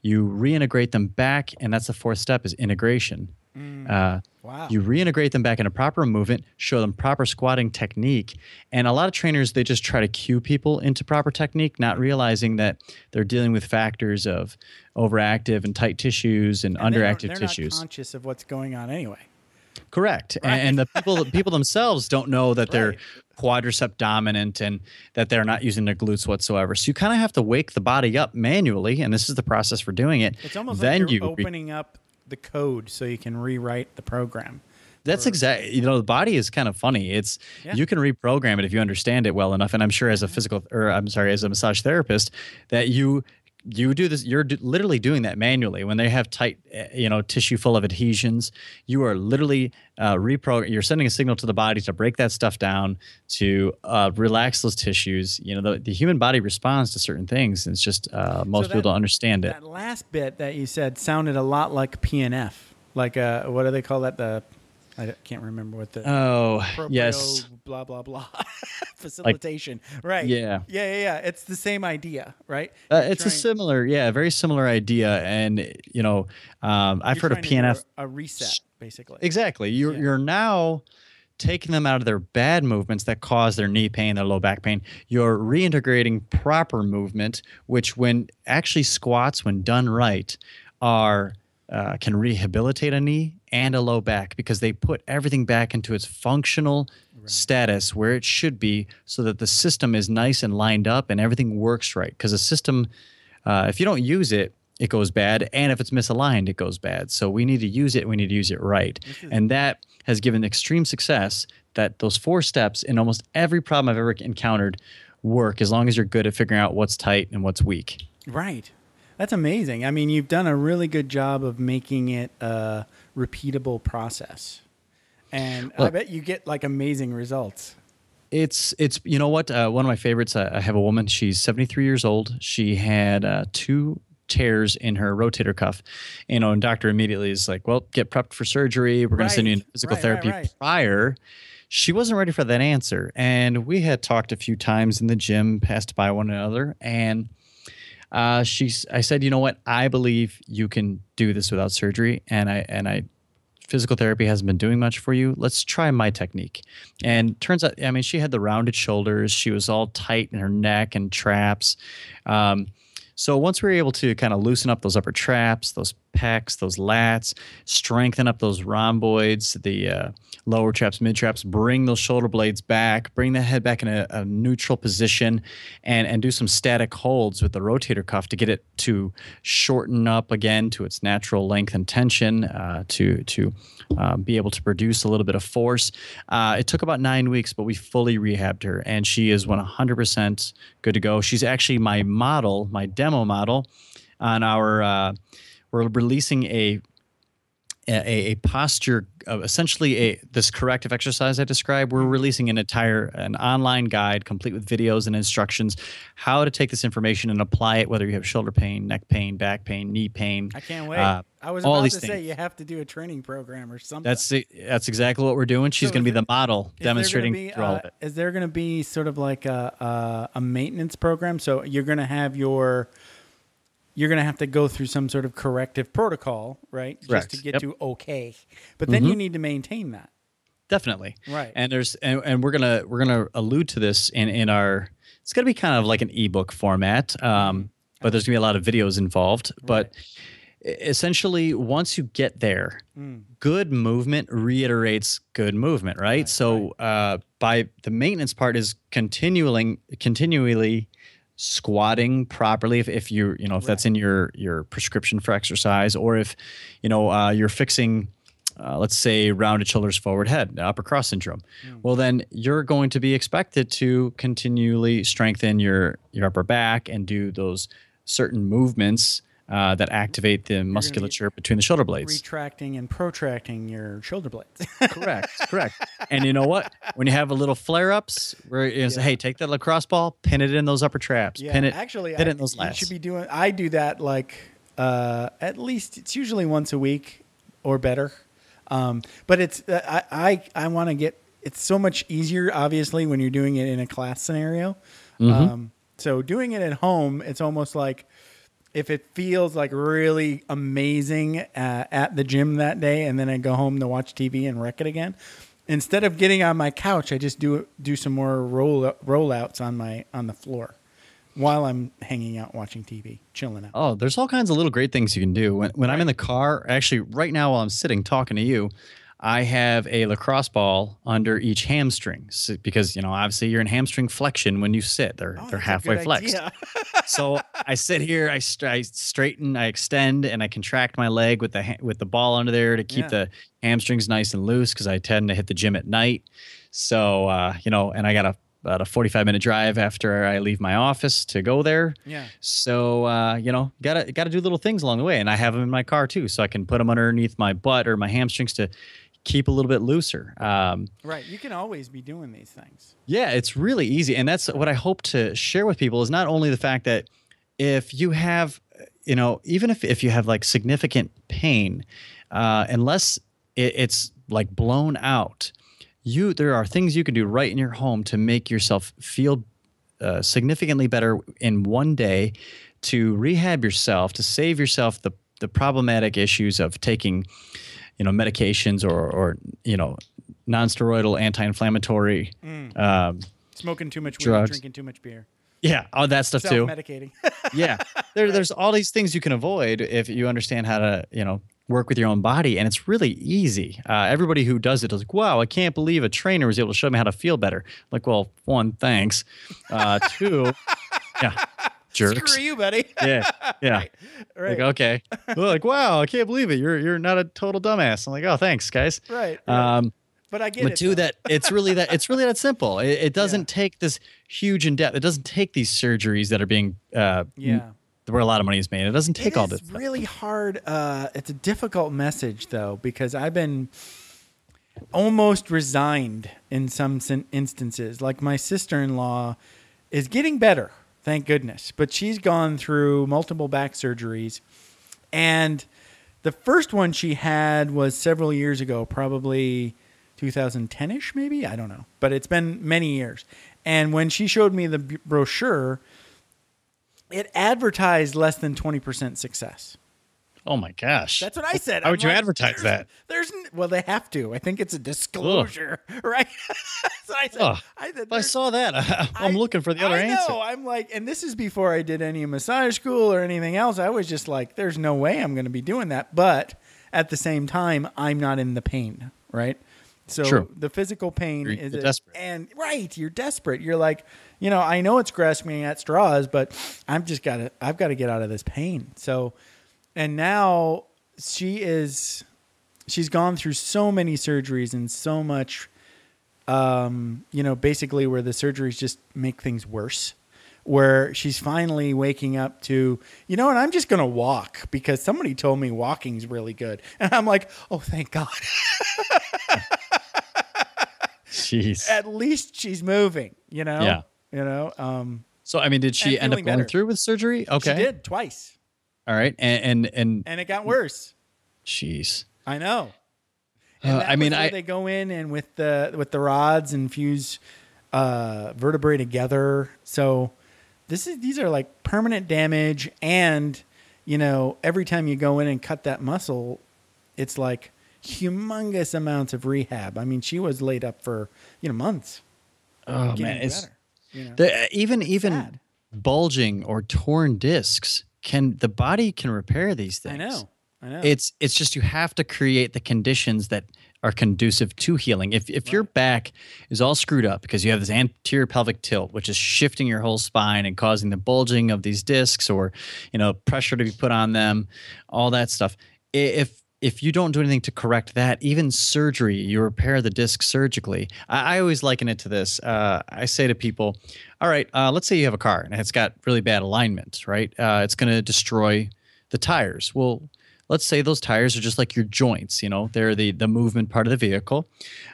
you reintegrate them back and that's the fourth step is integration mm. uh, wow. you reintegrate them back in a proper movement show them proper squatting technique and a lot of trainers they just try to cue people into proper technique not realizing that they're dealing with factors of overactive and tight tissues and, and underactive they they're tissues not conscious of what's going on anyway Correct. Right. And, the people people themselves don't know that they're right. quadricep dominant and that they're not using their glutes whatsoever. So you kind of have to wake the body up manually, and this is the process for doing it. It's almost then like you're you opening re- up the code so you can rewrite the program. That's exactly. You know, the body is kind of funny. It's yeah. you can reprogram it if you understand it well enough. And I'm sure as a physical, or I'm sorry, as a massage therapist, that you you do this you're d- literally doing that manually when they have tight eh, you know tissue full of adhesions you are literally uh, reprogram you're sending a signal to the body to break that stuff down to uh, relax those tissues you know the, the human body responds to certain things and it's just uh, most so that, people don't understand it that last bit that you said sounded a lot like pnf like uh, what do they call that the I can't remember what the oh yes blah blah blah facilitation like, right yeah yeah yeah yeah it's the same idea right uh, it's trying, a similar yeah very similar idea and you know um, I've heard of PNF a reset basically exactly you're yeah. you're now taking them out of their bad movements that cause their knee pain, their low back pain. You're reintegrating proper movement, which, when actually squats, when done right, are uh, can rehabilitate a knee and a low back because they put everything back into its functional right. status where it should be so that the system is nice and lined up and everything works right. Because a system, uh, if you don't use it, it goes bad. And if it's misaligned, it goes bad. So we need to use it. We need to use it right. and that has given extreme success that those four steps in almost every problem I've ever encountered work as long as you're good at figuring out what's tight and what's weak. Right, that's amazing. I mean, you've done a really good job of making it a repeatable process. And well, I bet you get like amazing results. It's it's you know what uh, one of my favorites. Uh, I have a woman. She's seventy three years old. She had uh, two tears in her rotator cuff. You know, and doctor immediately is like, "Well, get prepped for surgery. We're going right. to send you into physical right, therapy right, prior." She wasn't ready for that answer, and we had talked a few times in the gym, passed by one another, and uh, she, I said, you know what? I believe you can do this without surgery, and I and I physical therapy hasn't been doing much for you. Let's try my technique. And turns out, I mean, she had the rounded shoulders. She was all tight in her neck and traps. Um, so once we were able to kind of loosen up those upper traps, those pecs, those lats, strengthen up those rhomboids, the uh, lower traps, mid traps, bring those shoulder blades back, bring the head back in a, a, neutral position, and, and do some static holds with the rotator cuff to get it to shorten up again to its natural length and tension uh, to, to uh, be able to produce a little bit of force. Uh, it took about nine weeks, but we fully rehabbed her, and she is 100% good to go. She's actually my model, my demo model on our uh, we're releasing a a, a, posture uh, essentially a this corrective exercise i described we're releasing an entire an online guide complete with videos and instructions how to take this information and apply it whether you have shoulder pain neck pain back pain knee pain i can't wait uh, i was all about these to things. say you have to do a training program or something that's that's exactly what we're doing she's so going to be the model demonstrating be, uh, all of uh, it is there going to be sort of like a, a, a maintenance program so you're going to have your you're going to have to go through some sort of corrective protocol, right? Correct. Just to get yep. to okay. But then mm-hmm. you need to maintain that. Definitely. Right. And there's and, and we're gonna we're gonna allude to this in in our it's gonna be kind of like an ebook format, um, mm-hmm. but there's gonna be a lot of videos involved. Right. But essentially once you get there mm. good movement reiterates good movement right, right so right. Uh, by the maintenance part is continually continually squatting properly if, if you you know if that's in your your prescription for exercise or if you know uh, you're fixing uh, let's say rounded shoulders forward head upper cross syndrome mm. well then you're going to be expected to continually strengthen your your upper back and do those certain movements uh, that activate the musculature be between the shoulder blades. Retracting and protracting your shoulder blades. correct, correct. And you know what? When you have a little flare ups, where you yeah. say, "Hey, take that lacrosse ball, pin it in those upper traps, yeah, pin it, actually, pin I, it in those lats." You should be doing. I do that like uh, at least it's usually once a week or better. Um, but it's uh, I I, I want to get it's so much easier obviously when you're doing it in a class scenario. Mm-hmm. Um, so doing it at home, it's almost like if it feels like really amazing uh, at the gym that day and then I go home to watch TV and wreck it again, instead of getting on my couch, I just do do some more roll rollouts on my on the floor while I'm hanging out watching TV, chilling out. Oh, there's all kinds of little great things you can do. When when right. I'm in the car, actually right now while I'm sitting talking to you, I have a lacrosse ball under each hamstring because you know obviously you're in hamstring flexion when you sit. They're oh, they're halfway flexed. so I sit here, I, st- I, straighten, I extend, and I contract my leg with the ha- with the ball under there to keep yeah. the hamstrings nice and loose because I tend to hit the gym at night. So uh, you know, and I got a about a 45 minute drive after I leave my office to go there. Yeah. So, uh, you know, gotta, gotta do little things along the way. And I have them in my car too. So I can put them underneath my butt or my hamstrings to keep a little bit looser. Um, right. You can always be doing these things. Yeah, it's really easy. And that's what I hope to share with people is not only the fact that if you have, you know, even if, if you have like significant pain, uh, unless it, it's like blown out, you there are things you can do right in your home to make yourself feel uh, significantly better in one day to rehab yourself to save yourself the the problematic issues of taking you know medications or or you know nonsteroidal anti-inflammatory mm. um, smoking too much drugs. weed, drinking too much beer. Yeah, all oh, that stuff too. Medicating. yeah, there, there's all these things you can avoid if you understand how to you know work with your own body, and it's really easy. Uh, everybody who does it is like, wow, I can't believe a trainer was able to show me how to feel better. Like, well, one, thanks. Uh, two, yeah jerks. Screw you, buddy. yeah, yeah. Right. right. Like okay, we are like wow, I can't believe it. You're you're not a total dumbass. I'm like oh thanks guys. Right. Um, but I get but it. Too, that it's really that it's really that simple. It, it doesn't yeah. take this huge in depth. It doesn't take these surgeries that are being uh, yeah where a lot of money is made. It doesn't take it all this. It's really hard. Uh, it's a difficult message though because I've been almost resigned in some instances. Like my sister in law is getting better thank goodness. But she's gone through multiple back surgeries. And the first one she had was several years ago, probably 2010 ish, maybe. I don't know. But it's been many years. And when she showed me the brochure, it advertised less than 20% success. Oh my gosh. That's what I said. How I'm would you advertise that? There's well, they have to. I think it's a disclosure, Ugh. right? so I said, I, said I, saw that. I, am looking for the other I know. answer. I'm like, and this is before I did any massage school or anything else. I was just like, there's no way I'm going to be doing that. But at the same time, I'm not in the pain, right? So True. the physical pain you're, is you're and right, you're desperate. You're like, you know, I know it's grasping at straws, but I've just got to, I've got to get out of this pain. So and now she is she's gone through so many surgeries and so much um, you know, basically where the surgeries just make things worse. Where she's finally waking up to, you know, and I'm just gonna walk because somebody told me walking's really good, and I'm like, oh, thank God. Jeez. At least she's moving, you know. Yeah. You know. Um, so I mean, did she end up going through with surgery? Okay. She did twice. All right, and and and, and it got worse. Jeez, I know. Uh, I mean, I, they go in and with the with the rods and fuse uh, vertebrae together. So this is these are like permanent damage, and you know every time you go in and cut that muscle, it's like humongous amounts of rehab. I mean, she was laid up for you know months. Oh man, better, you know? the, even even Bad. bulging or torn discs can the body can repair these things. I know. I know. It's it's just you have to create the conditions that are conducive to healing. If if right. your back is all screwed up because you have this anterior pelvic tilt, which is shifting your whole spine and causing the bulging of these discs or, you know, pressure to be put on them, all that stuff. If if you don't do anything to correct that, even surgery, you repair the disc surgically. I, I always liken it to this. Uh, I say to people, all right, uh, let's say you have a car and it's got really bad alignment, right? Uh, it's going to destroy the tires. Well, let's say those tires are just like your joints, you know, they're the, the movement part of the vehicle.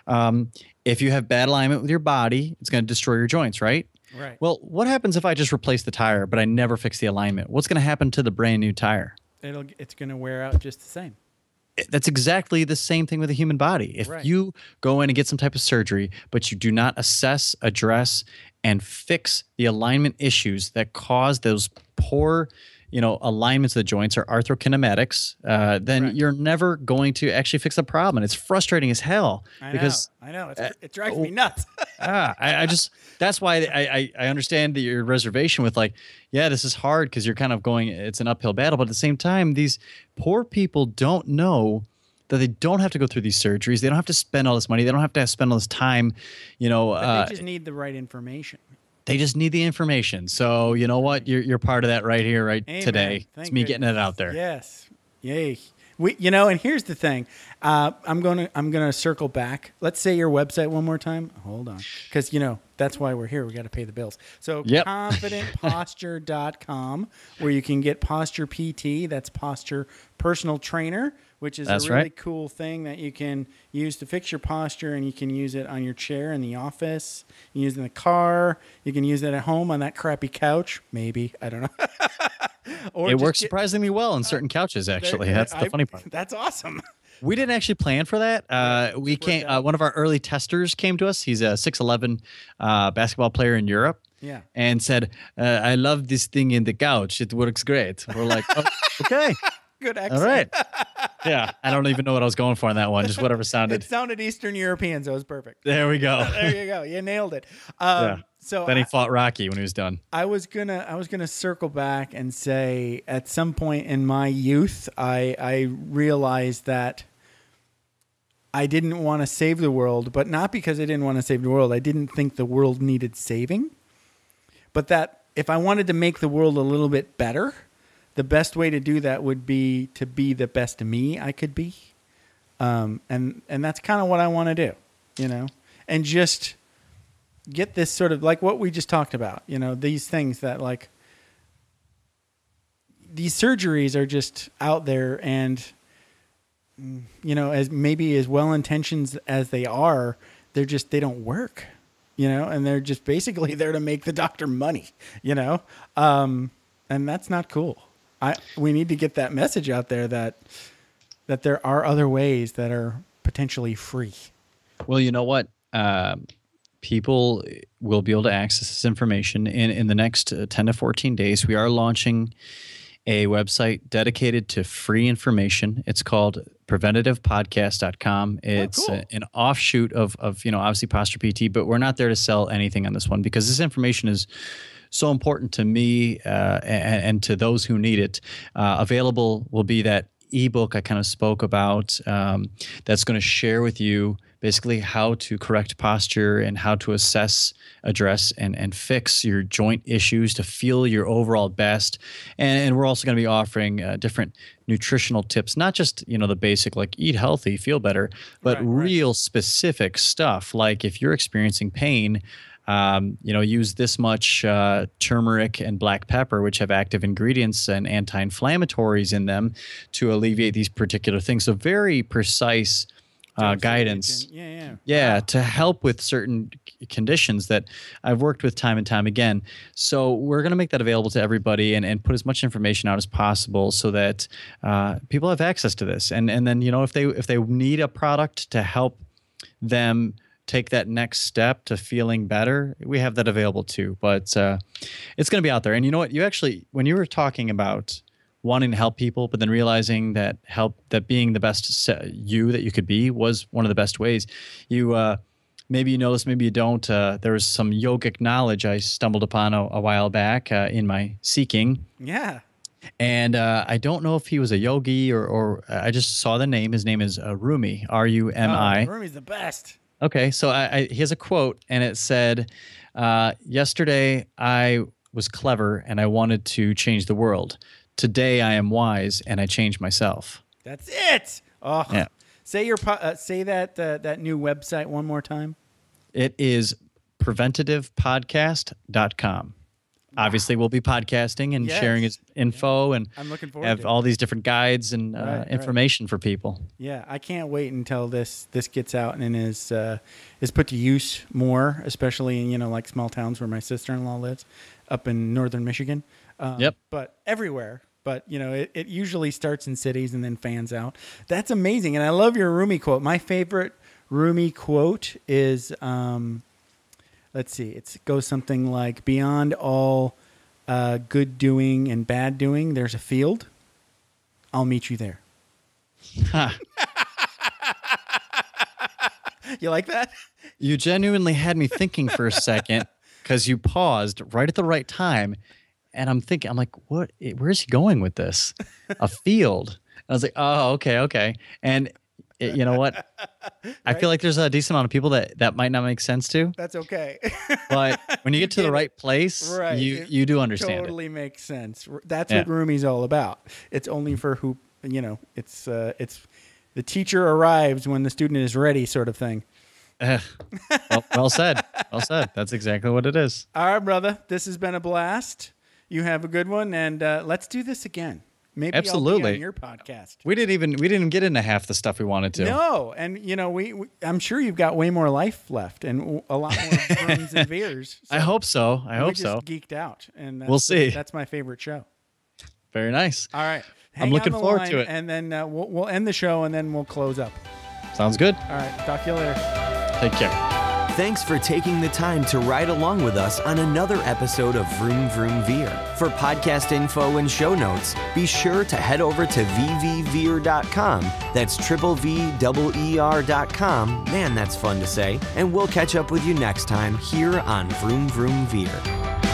Um, if you have bad alignment with your body, it's going to destroy your joints, right? Right. Well, what happens if I just replace the tire, but I never fix the alignment? What's going to happen to the brand new tire? It'll, it's going to wear out just the same that's exactly the same thing with a human body. If right. you go in and get some type of surgery, but you do not assess, address, and fix the alignment issues that cause those poor you know alignments of the joints or arthrokinematics, uh, then right. you're never going to actually fix the problem. And it's frustrating as hell I because know, I know it's, uh, it drives me oh, nuts. ah, I, I, just that's why I, I understand your reservation with like, yeah, this is hard because you're kind of going it's an uphill battle, but at the same time, these poor people don't know that they don't have to go through these surgeries. They don't have to spend all this money. They don't have to spend all this time. You know, uh, they just need the right information they just need the information. So you know what? You're you're part of that right here, right Amen. today. Thank it's me goodness. getting it out there. Yes. Yay. We, you know, and here's the thing. Uh, I'm gonna I'm gonna circle back. Let's say your website one more time. Hold on, because you know that's why we're here. We got to pay the bills. So yep. confidentposture.com, where you can get posture PT. That's posture personal trainer which is That's a really right. cool thing that you can use to fix your posture and you can use it on your chair in the office, you use it in the car, you can use it at home on that crappy couch, maybe. I don't know. or it works get, surprisingly well on certain couches, actually. that's I, the funny part. That's awesome. We didn't actually plan for that. Uh, we came. Uh, one of our early testers came to us. He's a six eleven uh, basketball player in Europe. Yeah. And said, uh, "I love this thing in the couch. It works great." We're like, oh, "Okay, Good accent. All right. Yeah. I don't even know what I was going for on that one. Just whatever sounded. it sounded Eastern European, so it was perfect. There we go. there you go. You nailed it. Um, yeah. So then he I, fought Rocky when he was done. I was gonna I was gonna circle back and say at some point in my youth, I I realized that I didn't want to save the world, but not because I didn't want to save the world. I didn't think the world needed saving, but that if I wanted to make the world a little bit better, the best way to do that would be to be the best me I could be. Um, and and that's kind of what I want to do, you know, and just get this sort of like what we just talked about, you know, these things that like these surgeries are just out there, and you know, as maybe as well intentioned as they are, they're just they don't work, you know, and they're just basically there to make the doctor money, you know, um, and that's not cool. I we need to get that message out there that that there are other ways that are potentially free. Well, you know what? Um, people will be able to access this information in in the next uh, ten to fourteen days. We are launching a website dedicated to free information. It's called preventativepodcast.com. Oh, it's oh, cool. a, uh, an offshoot of, of, you know, obviously Posture PT, but we're not there to sell anything on this one because this information is so important to me uh, and, and, to those who need it. Uh, available will be that ebook I kind of spoke about um, that's going to share with you basically how to correct posture and how to assess, address, and, and fix your joint issues to feel your overall best. And, and we're also going to be offering uh, different nutritional tips, not just, you know, the basic like eat healthy, feel better, but right, real right. specific stuff like if you're experiencing pain, um, you know, use this much uh, turmeric and black pepper, which have active ingredients and anti inflammatories in them to alleviate these particular things. So, very precise. Uh, guidance, yeah, yeah, yeah, wow. to help with certain conditions that I've worked with time and time again. So we're going to make that available to everybody and, and put as much information out as possible so that uh, people have access to this. And and then you know if they if they need a product to help them take that next step to feeling better, we have that available too. But uh, it's going to be out there. And you know what? You actually, when you were talking about wanting to help people, but then realizing that help, that being the best you that you could be was one of the best ways. You, uh, maybe you know this, maybe you don't. Uh, there was some yogic knowledge I stumbled upon a, a while back uh, in my seeking. Yeah. And uh, I don't know if he was a yogi or, or I just saw the name. His name is uh, Rumi, R U M I. Oh, Rumi's the best. Okay, so I, I a quote, and it said, uh, "Yesterday I was clever and I wanted to change the world. Today I am wise and I change myself." That's it. Oh, yeah. say your uh, say that uh, that new website one more time. It is preventativepodcast.com obviously we'll be podcasting and yes. sharing his info and I'm looking forward have all these different guides and uh, right, uh, information right. for people. Yeah, I can't wait until this this gets out and is uh, is put to use more, especially in you know like small towns where my sister in law lives, up in northern Michigan. Um, yep. But everywhere. But you know, it, it usually starts in cities and then fans out. That's amazing, and I love your Rumi quote. My favorite Rumi quote is. Um, let's see, it goes something like beyond all uh, good doing and bad doing, there's a field. I'll meet you there. Huh. you like that? You genuinely had me thinking for a second because you paused right at the right time. And I'm thinking, I'm like, what? Where's he going with this? A field. I was like, oh, okay, okay. And you know what? right? I feel like there's a decent amount of people that that might not make sense to. That's okay. but when you, get to the right place, right. you you do understand. Totally it. makes sense. That's yeah. what Rumi's all about. It's only for who you know. It's uh, it's the teacher arrives when the student is ready, sort of thing. well, well said. Well said. That's exactly what it is. All right, brother. This has been a blast. You have a good one, and uh, let's do this again. Maybe Absolutely. on your podcast. We didn't even we didn't get into half the stuff we wanted to. No, and you know we, we I'm sure you've got way more life left and a lot more and beers. So I hope so. I hope so. Geeked out, and we'll see. That's my favorite show. Very nice. All right, Hang I'm looking forward to it. And then uh, we'll, we'll end the show, and then we'll close up. Sounds good. All right, talk to you later. Take care. Thanks for taking the time to ride along with us on another episode of Vroom Vroom Veer. For podcast info and show notes, be sure to head over to vvveer.com. That's triple V double com. Man, that's fun to say. And we'll catch up with you next time here on Vroom Vroom Veer.